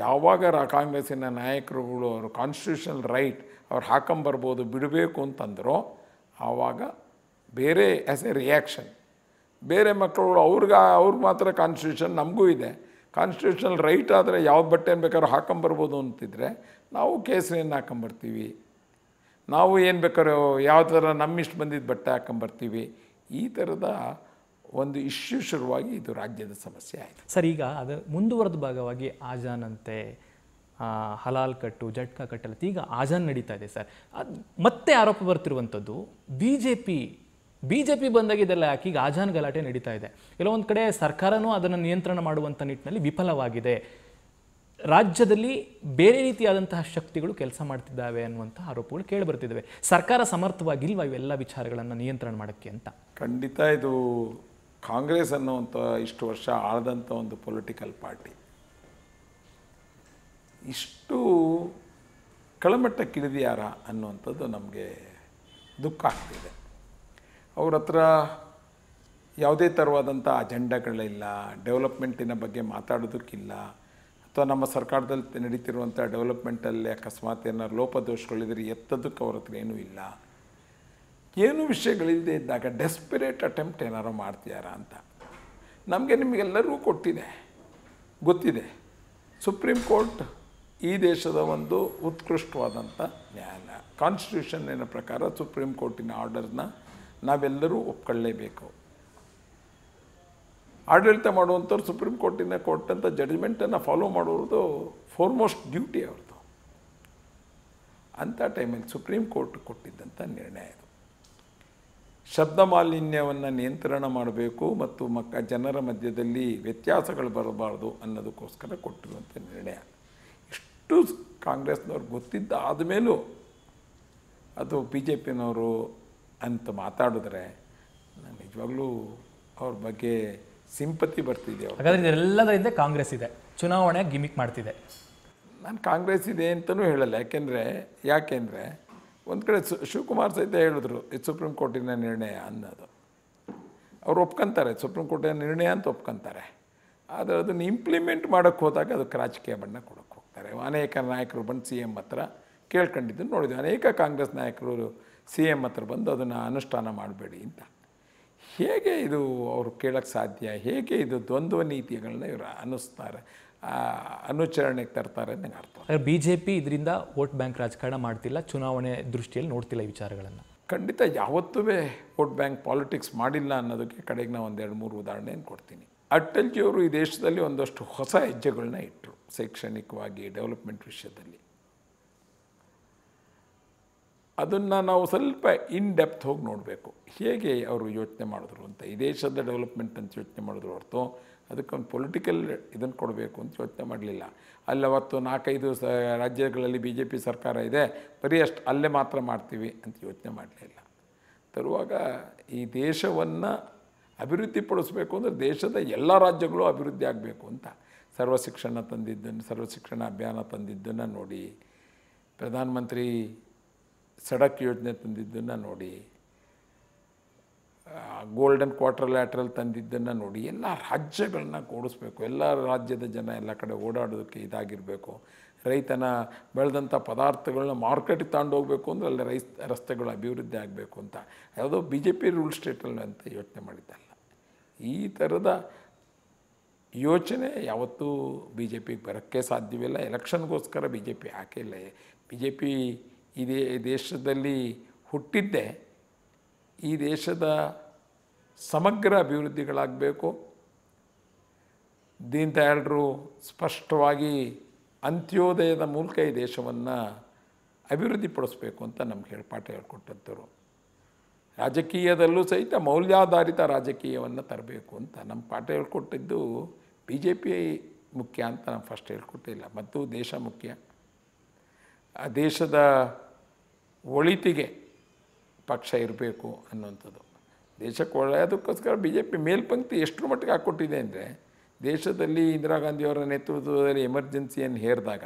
ಯಾವಾಗ ಕಾಂಗ್ರೆಸ್ಸಿನ ನಾಯಕರುಗಳು ಅವರು ಕಾನ್ಸ್ಟಿಟ್ಯೂಷನಲ್ ರೈಟ್ ಅವ್ರು ಹಾಕೊಂಬರ್ಬೋದು ಬಿಡಬೇಕು ಅಂತಂದರೋ ಆವಾಗ ಬೇರೆ ಆ್ಯಸ್ ಎ ರಿಯಾಕ್ಷನ್ ಬೇರೆ ಮಕ್ಕಳುಗಳು ಅವ್ರಿಗೆ ಅವ್ರಿಗೆ ಮಾತ್ರ ಕಾನ್ಸ್ಟಿಟ್ಯೂಷನ್ ನಮಗೂ ಇದೆ ಕಾನ್ಸ್ಟಿಟ್ಯೂಷನಲ್ ರೈಟ್ ಆದರೆ ಯಾವ ಬಟ್ಟೆನ ಬೇಕಾದ್ರೂ ಹಾಕೊಂಬರ್ಬೋದು ಅಂತಿದ್ರೆ ನಾವು ಕೇಸರಿಯನ್ನು ಹಾಕೊಂಬರ್ತೀವಿ ನಾವು ಏನು ಬೇಕಾದ್ರೂ ಯಾವ ಥರ ನಮ್ಮಿಷ್ಟು ಬಂದಿದ್ದ ಬಟ್ಟೆ ಹಾಕೊಂಬರ್ತೀವಿ ಈ ಥರದ ಒಂದು ಇಶ್ಯೂ ಶುರುವಾಗಿ ಇದು ರಾಜ್ಯದ ಸಮಸ್ಯೆ ಆಯಿತು ಸರ್ ಈಗ ಅದು ಮುಂದುವರೆದ ಭಾಗವಾಗಿ ಆಜಾನ್ ಅಂತೆ ಹಲಾಲ್ ಕಟ್ಟು ಜಟ್ಕಾ ಕಟ್ಟಲ್ಲ ಈಗ ಆಜಾನ್ ನಡೀತಾ ಇದೆ ಸರ್ ಮತ್ತೆ ಆರೋಪ ಬರ್ತಿರುವಂಥದ್ದು B J P B J P ಬಂದಾಗ ಇದೆಲ್ಲ ಯಾಕೆ ಈಗ ಆಜಾನ್ ಗಲಾಟೆ ನಡೀತಾ ಇದೆ ಕೆಲವೊಂದು ಕಡೆ ಸರ್ಕಾರನೂ ಅದನ್ನು ನಿಯಂತ್ರಣ ಮಾಡುವಂಥ ನಿಟ್ಟಿನಲ್ಲಿ ವಿಫಲವಾಗಿದೆ ರಾಜ್ಯದಲ್ಲಿ ಬೇರೆ ರೀತಿಯಾದಂತಹ ಶಕ್ತಿಗಳು ಕೆಲಸ ಮಾಡ್ತಿದ್ದಾವೆ ಅನ್ನುವಂಥ ಆರೋಪಗಳು ಕೇಳಿಬರ್ತಿದ್ದಾವೆ ಸರ್ಕಾರ ಸಮರ್ಥವಾಗಿಲ್ವಾ ಇವೆಲ್ಲ ವಿಚಾರಗಳನ್ನು ನಿಯಂತ್ರಣ ಮಾಡೋಕ್ಕೆ ಅಂತ ಖಂಡಿತ ಇದು ಕಾಂಗ್ರೆಸ್ ಅನ್ನುವಂಥ ಇಷ್ಟು ವರ್ಷ ಆಳದಂಥ ಒಂದು ಪೊಲಿಟಿಕಲ್ ಪಾರ್ಟಿ ಇಷ್ಟು ಕೆಳಮಟ್ಟಕ್ಕಿಳಿದ್ಯಾರ ಅನ್ನುವಂಥದ್ದು ನಮಗೆ ದುಃಖ ಆಗ್ತಿದೆ ಅವ್ರ ಹತ್ರ ಯಾವುದೇ ಥರವಾದಂಥ ಅಜೆಂಡಾಗಳಿಲ್ಲ ಡೆವಲಪ್ಮೆಂಟಿನ ಬಗ್ಗೆ ಮಾತಾಡೋದಕ್ಕಿಲ್ಲ ಅಥವಾ ನಮ್ಮ ಸರ್ಕಾರದಲ್ಲಿ ನಡೀತಿರುವಂಥ ಡೆವಲಪ್ಮೆಂಟಲ್ಲಿ ಅಕಸ್ಮಾತ್ ಏನಾರು ಲೋಪದೋಷಗಳಿದ್ರೆ ಎತ್ತದಕ್ಕೆ ಅವ್ರ ಹತ್ರ ಏನೂ ಇಲ್ಲ ಏನು ವಿಷಯಗಳಿಲ್ಲದೆ ಇದ್ದಾಗ ಡೆಸ್ಪಿರೇಟ್ ಅಟೆಂಪ್ಟ್ ಏನಾರು ಮಾಡ್ತೀಯಾರ ಅಂತ ನಮಗೆ ನಿಮಗೆಲ್ಲರಿಗೂ ಕೊಟ್ಟಿದೆ ಗೊತ್ತಿದೆ ಸುಪ್ರೀಂ ಕೋರ್ಟ್ ಈ ದೇಶದ ಒಂದು ಉತ್ಕೃಷ್ಟವಾದಂಥ ನ್ಯಾಯಾಲಯ ಕಾನ್ಸ್ಟಿಟ್ಯೂಷನ್ನಿನ ಪ್ರಕಾರ ಸುಪ್ರೀಂ ಕೋರ್ಟಿನ ಆರ್ಡರ್ನ ನಾವೆಲ್ಲರೂ ಒಪ್ಕೊಳ್ಳೇಬೇಕು ಆಡಳಿತ ಮಾಡುವಂಥವ್ರು ಸುಪ್ರೀಂ ಕೋರ್ಟಿನ ಕೊಟ್ಟಂಥ ಜಡ್ಜ್ಮೆಂಟನ್ನು ಫಾಲೋ ಮಾಡುವುದು ಫಾರ್ಮೋಸ್ಟ್ ಡ್ಯೂಟಿ ಅವ್ರದ್ದು ಅಂಥ ಟೈಮಲ್ಲಿ ಸುಪ್ರೀಂ ಕೋರ್ಟ್ ಕೊಟ್ಟಿದ್ದಂಥ ನಿರ್ಣಯ ಇದು ಶಬ್ದ ಮಾಲಿನ್ಯವನ್ನು ನಿಯಂತ್ರಣ ಮಾಡಬೇಕು ಮತ್ತು ಮಕ್ಕ ಜನರ ಮಧ್ಯದಲ್ಲಿ ವ್ಯತ್ಯಾಸಗಳು ಬರಬಾರ್ದು ಅನ್ನೋದಕ್ಕೋಸ್ಕರ ಕೊಟ್ಟಿರುವಂಥ ನಿರ್ಣಯ ಇಷ್ಟು ಕಾಂಗ್ರೆಸ್ನವ್ರು ಗೊತ್ತಿದ್ದ ಆದಮೇಲೂ ಅದು ಬಿ ಜೆ ಪಿನವರು ಅಂತ ಮಾತಾಡಿದ್ರೆ ನಾನು ನಿಜವಾಗ್ಲೂ ಅವ್ರ ಬಗ್ಗೆ ಸಿಂಪತಿ ಬರ್ತಿದೆ ಹಾಗಾದರೆ ಇದೆಲ್ಲದರಿಂದ ಕಾಂಗ್ರೆಸ್ ಇದೆ ಚುನಾವಣೆ ಗಿಮಿಕ್ ಮಾಡ್ತಿದೆ ನಾನು ಕಾಂಗ್ರೆಸ್ ಇದೆ ಅಂತಲೂ ಹೇಳಲ್ಲ ಯಾಕೆಂದರೆ ಯಾಕೆಂದರೆ ಒಂದು ಕಡೆ ಶಿವಕುಮಾರ್ ಸಹಿತ ಹೇಳಿದ್ರು ಇದು ಸುಪ್ರೀಂ ಕೋರ್ಟಿನ ನಿರ್ಣಯ ಅನ್ನೋದು ಅವ್ರು ಒಪ್ಕೊಂತಾರೆ ಸುಪ್ರೀಂ ಕೋರ್ಟಿನ ನಿರ್ಣಯ ಅಂತ ಒಪ್ಕೊಂತಾರೆ ಆದರೆ ಅದನ್ನು ಇಂಪ್ಲಿಮೆಂಟ್ ಮಾಡೋಕ್ಕೆ ಹೋದಾಗ ಅದಕ್ಕೆ ರಾಜಕೀಯ ಬಣ್ಣ ಕೊಡೋಕ್ಕೆ ಹೋಗ್ತಾರೆ ಅನೇಕ ನಾಯಕರು ಬಂದು ಸಿ ಎಮ್ ಹತ್ರ ಕೇಳ್ಕೊಂಡಿದ್ದನ್ನು ನೋಡಿದ್ವಿ ಅನೇಕ ಕಾಂಗ್ರೆಸ್ ನಾಯಕರು ಸಿ ಎಮ್ ಹತ್ರ ಬಂದು ಅದನ್ನು ಅನುಷ್ಠಾನ ಮಾಡಬೇಡಿ ಅಂತ ಹೇಗೆ ಇದು ಅವರು ಕೇಳೋಕ್ಕೆ ಸಾಧ್ಯ ಹೇಗೆ ಇದು ದ್ವಂದ್ವ ನೀತಿಗಳನ್ನ ಇವರು ಅನ್ನಿಸ್ತಾರೆ ಅನುಚರಣೆಗೆ ತರ್ತಾರೆ ನನಗೆ ಅರ್ಥ ಬಿ ಜೆ ಪಿ ಇದರಿಂದ ವೋಟ್ ಬ್ಯಾಂಕ್ ರಾಜಕಾರಣ ಮಾಡ್ತಿಲ್ಲ ಚುನಾವಣೆ ದೃಷ್ಟಿಯಲ್ಲಿ ನೋಡ್ತಿಲ್ಲ ಈ ವಿಚಾರಗಳನ್ನು ಖಂಡಿತ ಯಾವತ್ತೂ ವೋಟ್ ಬ್ಯಾಂಕ್ ಪಾಲಿಟಿಕ್ಸ್ ಮಾಡಿಲ್ಲ ಅನ್ನೋದಕ್ಕೆ ಕಡೆಗೆ ನಾವು ಒಂದೆರಡು ಮೂರು ಉದಾಹರಣೆಯನ್ನು ಕೊಡ್ತೀನಿ ಅವರು ಈ ದೇಶದಲ್ಲಿ ಒಂದಷ್ಟು ಹೊಸ ಹೆಜ್ಜೆಗಳನ್ನ ಇಟ್ಟರು ಶೈಕ್ಷಣಿಕವಾಗಿ ಡೆವಲಪ್ಮೆಂಟ್ ವಿಷಯದಲ್ಲಿ ಅದನ್ನು ನಾವು ಸ್ವಲ್ಪ ಇನ್ ಡೆಪ್ತ್ ಹೋಗಿ ನೋಡಬೇಕು ಹೇಗೆ ಅವರು ಯೋಚನೆ ಮಾಡಿದ್ರು ಅಂತ ಈ ದೇಶದ ಡೆವಲಪ್ಮೆಂಟ್ ಅಂತ ಯೋಚನೆ ಮಾಡಿದ್ರು ಹೊರತು ಅದಕ್ಕೊಂದು ಪೊಲಿಟಿಕಲ್ ಇದನ್ನು ಕೊಡಬೇಕು ಅಂತ ಯೋಚನೆ ಮಾಡಲಿಲ್ಲ ಅಲ್ಲಿ ಅವತ್ತು ನಾಲ್ಕೈದು ಸ ರಾಜ್ಯಗಳಲ್ಲಿ ಬಿ ಜೆ ಪಿ ಸರ್ಕಾರ ಇದೆ ಬರೀ ಅಷ್ಟು ಅಲ್ಲೇ ಮಾತ್ರ ಮಾಡ್ತೀವಿ ಅಂತ ಯೋಚನೆ ಮಾಡಲಿಲ್ಲ ತರುವಾಗ ಈ ದೇಶವನ್ನು ಅಭಿವೃದ್ಧಿಪಡಿಸಬೇಕು ಅಂದರೆ ದೇಶದ ಎಲ್ಲ ರಾಜ್ಯಗಳು ಅಭಿವೃದ್ಧಿ ಆಗಬೇಕು ಅಂತ ಸರ್ವ ಶಿಕ್ಷಣ ತಂದಿದ್ದನ್ನು ಸರ್ವ ಶಿಕ್ಷಣ ಅಭಿಯಾನ ತಂದಿದ್ದನ್ನು ನೋಡಿ ಪ್ರಧಾನಮಂತ್ರಿ ಸಡಕ್ ಯೋಜನೆ ತಂದಿದ್ದನ್ನು ನೋಡಿ ಗೋಲ್ಡನ್ ಕ್ವಾರ್ಟರ್ ಲ್ಯಾಟ್ರಲ್ಲಿ ತಂದಿದ್ದನ್ನು ನೋಡಿ ಎಲ್ಲ ರಾಜ್ಯಗಳನ್ನ ಕೂಡಿಸ್ಬೇಕು ಎಲ್ಲ ರಾಜ್ಯದ ಜನ ಎಲ್ಲ ಕಡೆ ಓಡಾಡೋದಕ್ಕೆ ಇದಾಗಿರಬೇಕು ರೈತನ ಬೆಳೆದಂಥ ಪದಾರ್ಥಗಳನ್ನ ಮಾರ್ಕೆಟಿಗೆ ತಗೊಂಡು ಹೋಗಬೇಕು ಅಂದರೆ ಅಲ್ಲಿ ರೈಸ್ ರಸ್ತೆಗಳು ಅಭಿವೃದ್ಧಿ ಆಗಬೇಕು ಅಂತ ಯಾವುದೋ ಬಿ ಜೆ ಪಿ ರೂಲ್ ಸ್ಟೇಟಲ್ಲಿ ಅಂತ ಯೋಚನೆ ಮಾಡಿದ್ದಲ್ಲ ಈ ಥರದ ಯೋಚನೆ ಯಾವತ್ತೂ ಬಿ ಜೆ ಪಿಗೆ ಬರೋಕ್ಕೆ ಸಾಧ್ಯವಿಲ್ಲ ಎಲೆಕ್ಷನ್ಗೋಸ್ಕರ ಬಿ ಜೆ ಪಿ ಹಾಕಿಲ್ಲ ಬಿ ಜೆ ಪಿ ಇದೇ ದೇಶದಲ್ಲಿ ಹುಟ್ಟಿದ್ದೆ ಈ ದೇಶದ ಸಮಗ್ರ ಅಭಿವೃದ್ಧಿಗಳಾಗಬೇಕು ದೀನ್ ದಯಾಳರು ಸ್ಪಷ್ಟವಾಗಿ ಅಂತ್ಯೋದಯದ ಮೂಲಕ ಈ ದೇಶವನ್ನು ಅಭಿವೃದ್ಧಿಪಡಿಸಬೇಕು ಅಂತ ನಮ್ಗೆ ಹೇಳ್ಪಾಠ ಹೇಳ್ಕೊಟ್ಟಿದ್ದರು ರಾಜಕೀಯದಲ್ಲೂ ಸಹಿತ ಮೌಲ್ಯಾಧಾರಿತ ರಾಜಕೀಯವನ್ನು ತರಬೇಕು ಅಂತ ನಮ್ಮ ಪಾಠ ಹೇಳ್ಕೊಟ್ಟಿದ್ದು ಬಿ ಜೆ ಪಿ ಮುಖ್ಯ ಅಂತ ನಾನು ಫಸ್ಟ್ ಹೇಳ್ಕೊಟ್ಟಿಲ್ಲ ಮತ್ತು ದೇಶ ಮುಖ್ಯ ಆ ದೇಶದ ಒಳಿತಿಗೆ ಪಕ್ಷ ಇರಬೇಕು ಅನ್ನುವಂಥದ್ದು ದೇಶಕ್ಕೆ ಒಳ್ಳೆಯದಕ್ಕೋಸ್ಕರ ಬಿ ಜೆ ಪಿ ಮೇಲ್ಪಂಕ್ತಿ ಎಷ್ಟರ ಮಟ್ಟಿಗೆ ಹಾಕ್ಕೊಟ್ಟಿದೆ ಅಂದರೆ ದೇಶದಲ್ಲಿ ಇಂದಿರಾ ಗಾಂಧಿಯವರ ನೇತೃತ್ವದಲ್ಲಿ ಎಮರ್ಜೆನ್ಸಿಯನ್ನು ಹೇರಿದಾಗ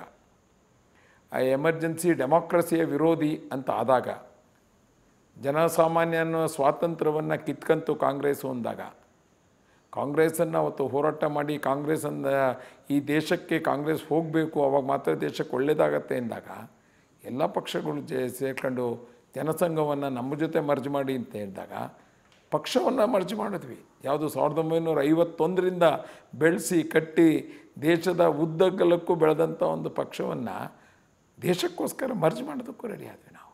ಆ ಎಮರ್ಜೆನ್ಸಿ ಡೆಮಾಕ್ರಸಿಯ ವಿರೋಧಿ ಅಂತ ಆದಾಗ ಜನಸಾಮಾನ್ಯ ಅನ್ನೋ ಸ್ವಾತಂತ್ರ್ಯವನ್ನು ಕಿತ್ಕಂತು ಕಾಂಗ್ರೆಸ್ ಅಂದಾಗ ಕಾಂಗ್ರೆಸನ್ನು ಅವತ್ತು ಹೋರಾಟ ಮಾಡಿ ಕಾಂಗ್ರೆಸ್ಸನ್ನು ಈ ದೇಶಕ್ಕೆ ಕಾಂಗ್ರೆಸ್ ಹೋಗಬೇಕು ಅವಾಗ ಮಾತ್ರ ದೇಶಕ್ಕೆ ಒಳ್ಳೆಯದಾಗತ್ತೆ ಅಂದಾಗ ಎಲ್ಲ ಪಕ್ಷಗಳು ಜ ಸೇರ್ಕೊಂಡು ಜನಸಂಘವನ್ನು ನಮ್ಮ ಜೊತೆ ಮರ್ಜ್ ಮಾಡಿ ಅಂತ ಹೇಳಿದಾಗ ಪಕ್ಷವನ್ನು ಮರ್ಜ್ ಮಾಡಿದ್ವಿ ಯಾವುದು ಸಾವಿರದ ಒಂಬೈನೂರ ಐವತ್ತೊಂದರಿಂದ ಬೆಳೆಸಿ ಕಟ್ಟಿ ದೇಶದ ಉದ್ದಗಲಕ್ಕೂ ಬೆಳೆದಂಥ ಒಂದು ಪಕ್ಷವನ್ನು ದೇಶಕ್ಕೋಸ್ಕರ ಮರ್ಜ್ ಮಾಡೋದಕ್ಕೂ ರೆಡಿ ಆದ್ವಿ ನಾವು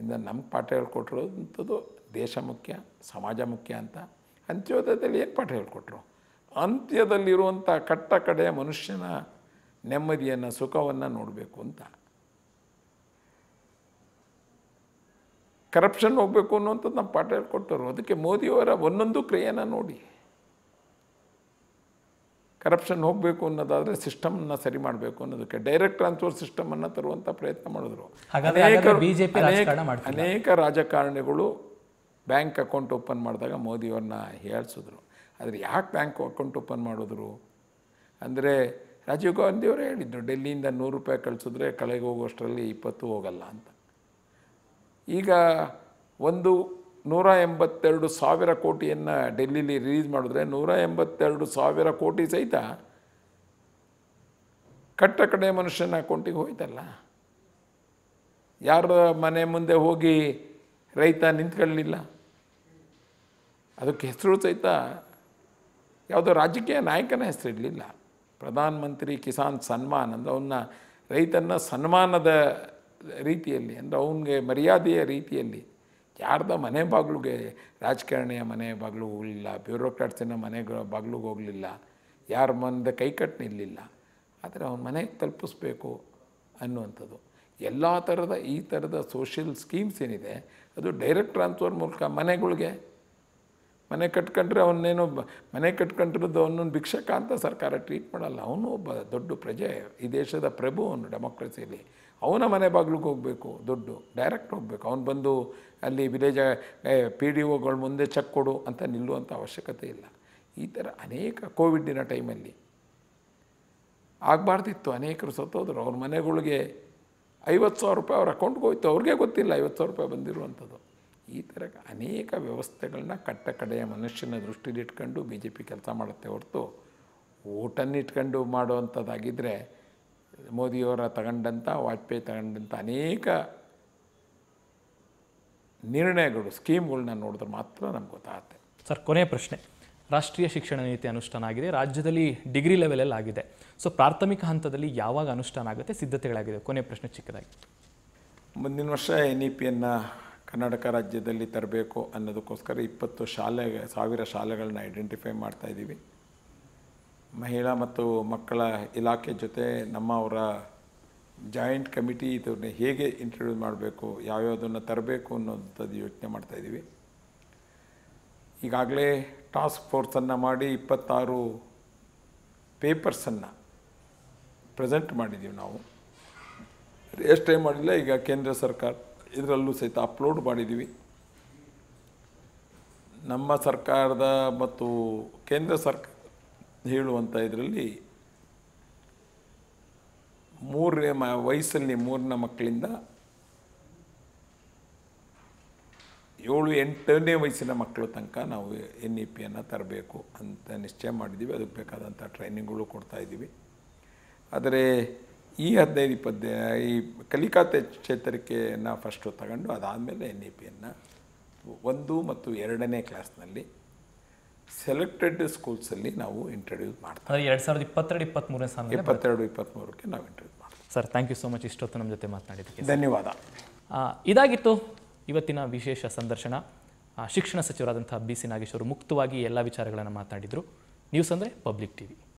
ಇಂದ ನಮ್ಮ ಪಾಠ ಹೇಳ್ಕೊಟ್ಟಿರೋದಂಥದ್ದು ದೇಶ ಮುಖ್ಯ ಸಮಾಜ ಮುಖ್ಯ ಅಂತ ಅಂತ್ಯೋದಯದಲ್ಲಿ ಏನು ಪಾಠ ಹೇಳ್ಕೊಟ್ರು ಅಂತ್ಯದಲ್ಲಿರುವಂಥ ಕಟ್ಟ ಕಡೆಯ ಮನುಷ್ಯನ ನೆಮ್ಮದಿಯನ್ನು ಸುಖವನ್ನು ನೋಡಬೇಕು ಅಂತ ಕರಪ್ಷನ್ ಹೋಗಬೇಕು ಅನ್ನುವಂಥದ್ದು ನಮ್ಮ ಪಾಠ ಹೇಳ್ಕೊಟ್ಟರು ಅದಕ್ಕೆ ಮೋದಿಯವರ ಒಂದೊಂದು ಕ್ರಿಯೆನ ನೋಡಿ ಕರಪ್ಷನ್ ಹೋಗಬೇಕು ಅನ್ನೋದಾದರೆ ಸಿಸ್ಟಮ್ನ ಸರಿ ಮಾಡಬೇಕು ಅನ್ನೋದಕ್ಕೆ ಡೈರೆಕ್ಟ್ ಟ್ರಾನ್ಸ್ಫರ್ ಸಿಸ್ಟಮನ್ನು ತರುವಂಥ ಪ್ರಯತ್ನ ಮಾಡಿದ್ರು ಅನೇಕ ಅನೇಕ ರಾಜಕಾರಣಿಗಳು ಬ್ಯಾಂಕ್ ಅಕೌಂಟ್ ಓಪನ್ ಮಾಡಿದಾಗ ಮೋದಿಯವ್ರನ್ನ ಹೇಳ್ಸಿದ್ರು ಆದರೆ ಯಾಕೆ ಬ್ಯಾಂಕ್ ಅಕೌಂಟ್ ಓಪನ್ ಮಾಡಿದ್ರು ಅಂದರೆ ರಾಜೀವ್ ಗಾಂಧಿಯವರೇ ಹೇಳಿದ್ರು ಡೆಲ್ಲಿಯಿಂದ ನೂರು ರೂಪಾಯಿ ಕಳಿಸಿದ್ರೆ ಕಳೆಗೆ ಹೋಗೋಷ್ಟರಲ್ಲಿ ಇಪ್ಪತ್ತು ಹೋಗಲ್ಲ ಅಂತ ಈಗ ಒಂದು ನೂರ ಎಂಬತ್ತೆರಡು ಸಾವಿರ ಕೋಟಿಯನ್ನು ಡೆಲ್ಲಿಲಿ ರಿಲೀಸ್ ಮಾಡಿದ್ರೆ ನೂರ ಎಂಬತ್ತೆರಡು ಸಾವಿರ ಕೋಟಿ ಸಹಿತ ಕಟ್ಟ ಕಡೆ ಮನುಷ್ಯನ ಅಕೌಂಟಿಗೆ ಹೋಯ್ತಲ್ಲ ಯಾರ ಮನೆ ಮುಂದೆ ಹೋಗಿ ರೈತ ನಿಂತ್ಕೊಳ್ಳಲಿಲ್ಲ ಅದಕ್ಕೆ ಹೆಸರು ಸಹಿತ ಯಾವುದೋ ರಾಜಕೀಯ ನಾಯಕನ ಹೆಸರು ಇರಲಿಲ್ಲ ಪ್ರಧಾನಮಂತ್ರಿ ಕಿಸಾನ್ ಸನ್ಮಾನ್ ಅಂದರೆ ಅವನ್ನ ರೈತನ ಸನ್ಮಾನದ ರೀತಿಯಲ್ಲಿ ಅಂದರೆ ಅವನಿಗೆ ಮರ್ಯಾದೆಯ ರೀತಿಯಲ್ಲಿ ಯಾರ್ದ ಮನೆ ಬಾಗಿಲುಗೆ ರಾಜಕಾರಣಿಯ ಮನೆ ಬಾಗಿಲು ಹೋಗಲಿಲ್ಲ ಬ್ಯೂರೋಕ್ರಾಟ್ಸಿನ ಮನೆ ಬಾಗಿಲಿಗೆ ಹೋಗಲಿಲ್ಲ ಯಾರ ಮನದ ಕೈಕಟ್ಟು ನಿಲ್ಲಿಲ್ಲ ಆದರೆ ಅವನ ಮನೆಗೆ ತಲುಪಿಸ್ಬೇಕು ಅನ್ನುವಂಥದ್ದು ಎಲ್ಲ ಥರದ ಈ ಥರದ ಸೋಷಿಯಲ್ ಸ್ಕೀಮ್ಸ್ ಏನಿದೆ ಅದು ಡೈರೆಕ್ಟ್ ಟ್ರಾನ್ಸ್ಫರ್ ಮೂಲಕ ಮನೆಗಳಿಗೆ ಮನೆ ಕಟ್ಕೊಂಡ್ರೆ ಅವನೇನೋ ಮನೆ ಕಟ್ಕೊಂಡಿರೋದು ಅವನನ್ನು ಭಿಕ್ಷಕ ಅಂತ ಸರ್ಕಾರ ಟ್ರೀಟ್ ಮಾಡಲ್ಲ ಅವನು ಒಬ್ಬ ದೊಡ್ಡ ಪ್ರಜೆ ಈ ದೇಶದ ಪ್ರಭು ಅವನು ಡೆಮೊಕ್ರೆಸಿಯಲ್ಲಿ ಅವನ ಮನೆ ಬಾಗಿಲಿಗೆ ಹೋಗಬೇಕು ದುಡ್ಡು ಡೈರೆಕ್ಟ್ ಹೋಗಬೇಕು ಅವನು ಬಂದು ಅಲ್ಲಿ ವಿಲೇಜ್ ಪಿ ಡಿ ಒಗಳ ಮುಂದೆ ಚೆಕ್ ಕೊಡು ಅಂತ ನಿಲ್ಲುವಂಥ ಅವಶ್ಯಕತೆ ಇಲ್ಲ ಈ ಥರ ಅನೇಕ ಕೋವಿಡ್ಡಿನ ಟೈಮಲ್ಲಿ ಆಗಬಾರ್ದಿತ್ತು ಅನೇಕರು ಸತ್ತೋದ್ರು ಅವ್ರ ಮನೆಗಳಿಗೆ ಐವತ್ತು ಸಾವಿರ ರೂಪಾಯಿ ಅವ್ರ ಅಕೌಂಟ್ಗೆ ಹೋಯ್ತು ಅವ್ರಿಗೆ ಗೊತ್ತಿಲ್ಲ ಐವತ್ತು ಸಾವಿರ ರೂಪಾಯಿ ಬಂದಿರುವಂಥದ್ದು ಈ ಥರ ಅನೇಕ ವ್ಯವಸ್ಥೆಗಳನ್ನ ಕಟ್ಟ ಕಡೆಯ ಮನುಷ್ಯನ ದೃಷ್ಟಿಲಿಟ್ಕೊಂಡು ಬಿ ಜೆ ಪಿ ಕೆಲಸ ಮಾಡುತ್ತೆ ಹೊರತು ಓಟನ್ನಿಟ್ಕೊಂಡು ಮಾಡುವಂಥದ್ದಾಗಿದ್ದರೆ ಮೋದಿಯವರ ತಗೊಂಡಂಥ ವಾಜಪೇಯಿ ತಗೊಂಡಂಥ ಅನೇಕ ನಿರ್ಣಯಗಳು ಸ್ಕೀಮ್ಗಳನ್ನ ನೋಡಿದ್ರೆ ಮಾತ್ರ ನಮ್ಗೆ ಗೊತ್ತಾಗುತ್ತೆ ಸರ್ ಕೊನೆಯ ಪ್ರಶ್ನೆ ರಾಷ್ಟ್ರೀಯ ಶಿಕ್ಷಣ ನೀತಿ ಅನುಷ್ಠಾನ ಆಗಿದೆ ರಾಜ್ಯದಲ್ಲಿ ಡಿಗ್ರಿ ಲೆವೆಲಲ್ಲಿ ಆಗಿದೆ ಸೊ ಪ್ರಾಥಮಿಕ ಹಂತದಲ್ಲಿ ಯಾವಾಗ ಅನುಷ್ಠಾನ ಆಗುತ್ತೆ ಸಿದ್ಧತೆಗಳಾಗಿದೆ ಕೊನೆಯ ಪ್ರಶ್ನೆ ಚಿಕ್ಕದಾಗಿ ಮುಂದಿನ ವರ್ಷ ಎನ್ ಇ ಪಿಯನ್ನು ಕರ್ನಾಟಕ ರಾಜ್ಯದಲ್ಲಿ ತರಬೇಕು ಅನ್ನೋದಕ್ಕೋಸ್ಕರ ಇಪ್ಪತ್ತು ಶಾಲೆ ಸಾವಿರ ಶಾಲೆಗಳನ್ನ ಐಡೆಂಟಿಫೈ ಮಾಡ್ತಾ ಇದ್ದೀವಿ ಮಹಿಳಾ ಮತ್ತು ಮಕ್ಕಳ ಇಲಾಖೆ ಜೊತೆ ನಮ್ಮ ಅವರ ಜಾಯಿಂಟ್ ಕಮಿಟಿ ಇದನ್ನು ಹೇಗೆ ಇಂಟ್ರೊಡ್ಯೂಸ್ ಮಾಡಬೇಕು ಯಾವ್ಯಾವುದನ್ನು ತರಬೇಕು ಅನ್ನೋಂಥದ್ದು ಯೋಚನೆ ಮಾಡ್ತಾಯಿದ್ದೀವಿ ಈಗಾಗಲೇ ಟಾಸ್ಕ್ ಫೋರ್ಸನ್ನು ಮಾಡಿ ಇಪ್ಪತ್ತಾರು ಪೇಪರ್ಸನ್ನು ಪ್ರೆಸೆಂಟ್ ಮಾಡಿದ್ದೀವಿ ನಾವು ಎಷ್ಟೇ ಮಾಡಿಲ್ಲ ಈಗ ಕೇಂದ್ರ ಸರ್ಕಾರ ಇದರಲ್ಲೂ ಸಹಿತ ಅಪ್ಲೋಡ್ ಮಾಡಿದ್ದೀವಿ ನಮ್ಮ ಸರ್ಕಾರದ ಮತ್ತು ಕೇಂದ್ರ ಸರ್ಕಾರ ಹೇಳುವಂಥ ಇದರಲ್ಲಿ ಮೂರನೇ ಮ ವಯಸ್ಸಲ್ಲಿ ಮೂರನೇ ಮಕ್ಕಳಿಂದ ಏಳು ಎಂಟನೇ ವಯಸ್ಸಿನ ಮಕ್ಕಳ ತನಕ ನಾವು ಎನ್ ಇ e ಪಿಯನ್ನು ತರಬೇಕು ಅಂತ ನಿಶ್ಚಯ ಮಾಡಿದ್ದೀವಿ ಅದಕ್ಕೆ ಬೇಕಾದಂಥ ಟ್ರೈನಿಂಗ್ಗಳು ಇದ್ದೀವಿ ಆದರೆ ಈ ಹದಿನೈದು ಇಪ್ಪತ್ತು ಈ ಕಲಿಕಾ ಚೇತರಿಕೆಯನ್ನು ಫಸ್ಟು ತಗೊಂಡು ಅದಾದಮೇಲೆ ಎನ್ ಇ e ಪಿಯನ್ನು ಒಂದು ಮತ್ತು ಎರಡನೇ ಕ್ಲಾಸ್ನಲ್ಲಿ ಸೆಲೆಕ್ಟೆಡ್ ಸ್ಕೂಲ್ಸಲ್ಲಿ ನಾವು ಇಂಟ್ರಡ್ಯೂಸ್ ಮಾಡ್ತೀವಿ ಎರಡು ಸಾವಿರದ ಇಪ್ಪತ್ತೆರಡು ಇಪ್ಪತ್ತ್ಮೂರನೇ ಸಾಲ ಇಪ್ಪತ್ತೆರಡು ಇಪ್ಪತ್ತ್ಮೂರಕ್ಕೆ ನಾವು ಇಂಟ್ರಡ್ಯೂಸ್ ಮಾಡ್ತೀವಿ sir thank you so much ಇಷ್ಟೊತ್ತು ನಮ್ಮ ಜೊತೆ ಮಾತನಾಡಿದ್ದಕ್ಕೆ ಧನ್ಯವಾದ ಇದಾಗಿತ್ತು ಇವತ್ತಿನ ವಿಶೇಷ ಸಂದರ್ಶನ ಶಿಕ್ಷಣ ಸಚಿವರಾದಂಥ ಬಿ ಸಿ ನಾಗೇಶ್ ಅವರು ಮುಕ್ತವಾಗಿ ಎಲ್ಲ ವಿಚಾರಗಳನ್ನು ಮಾತನಾಡಿದರು ನ್ಯೂಸ್ ಅಂದರೆ ಪಬ್ಲಿಕ್ ಟಿ ವಿ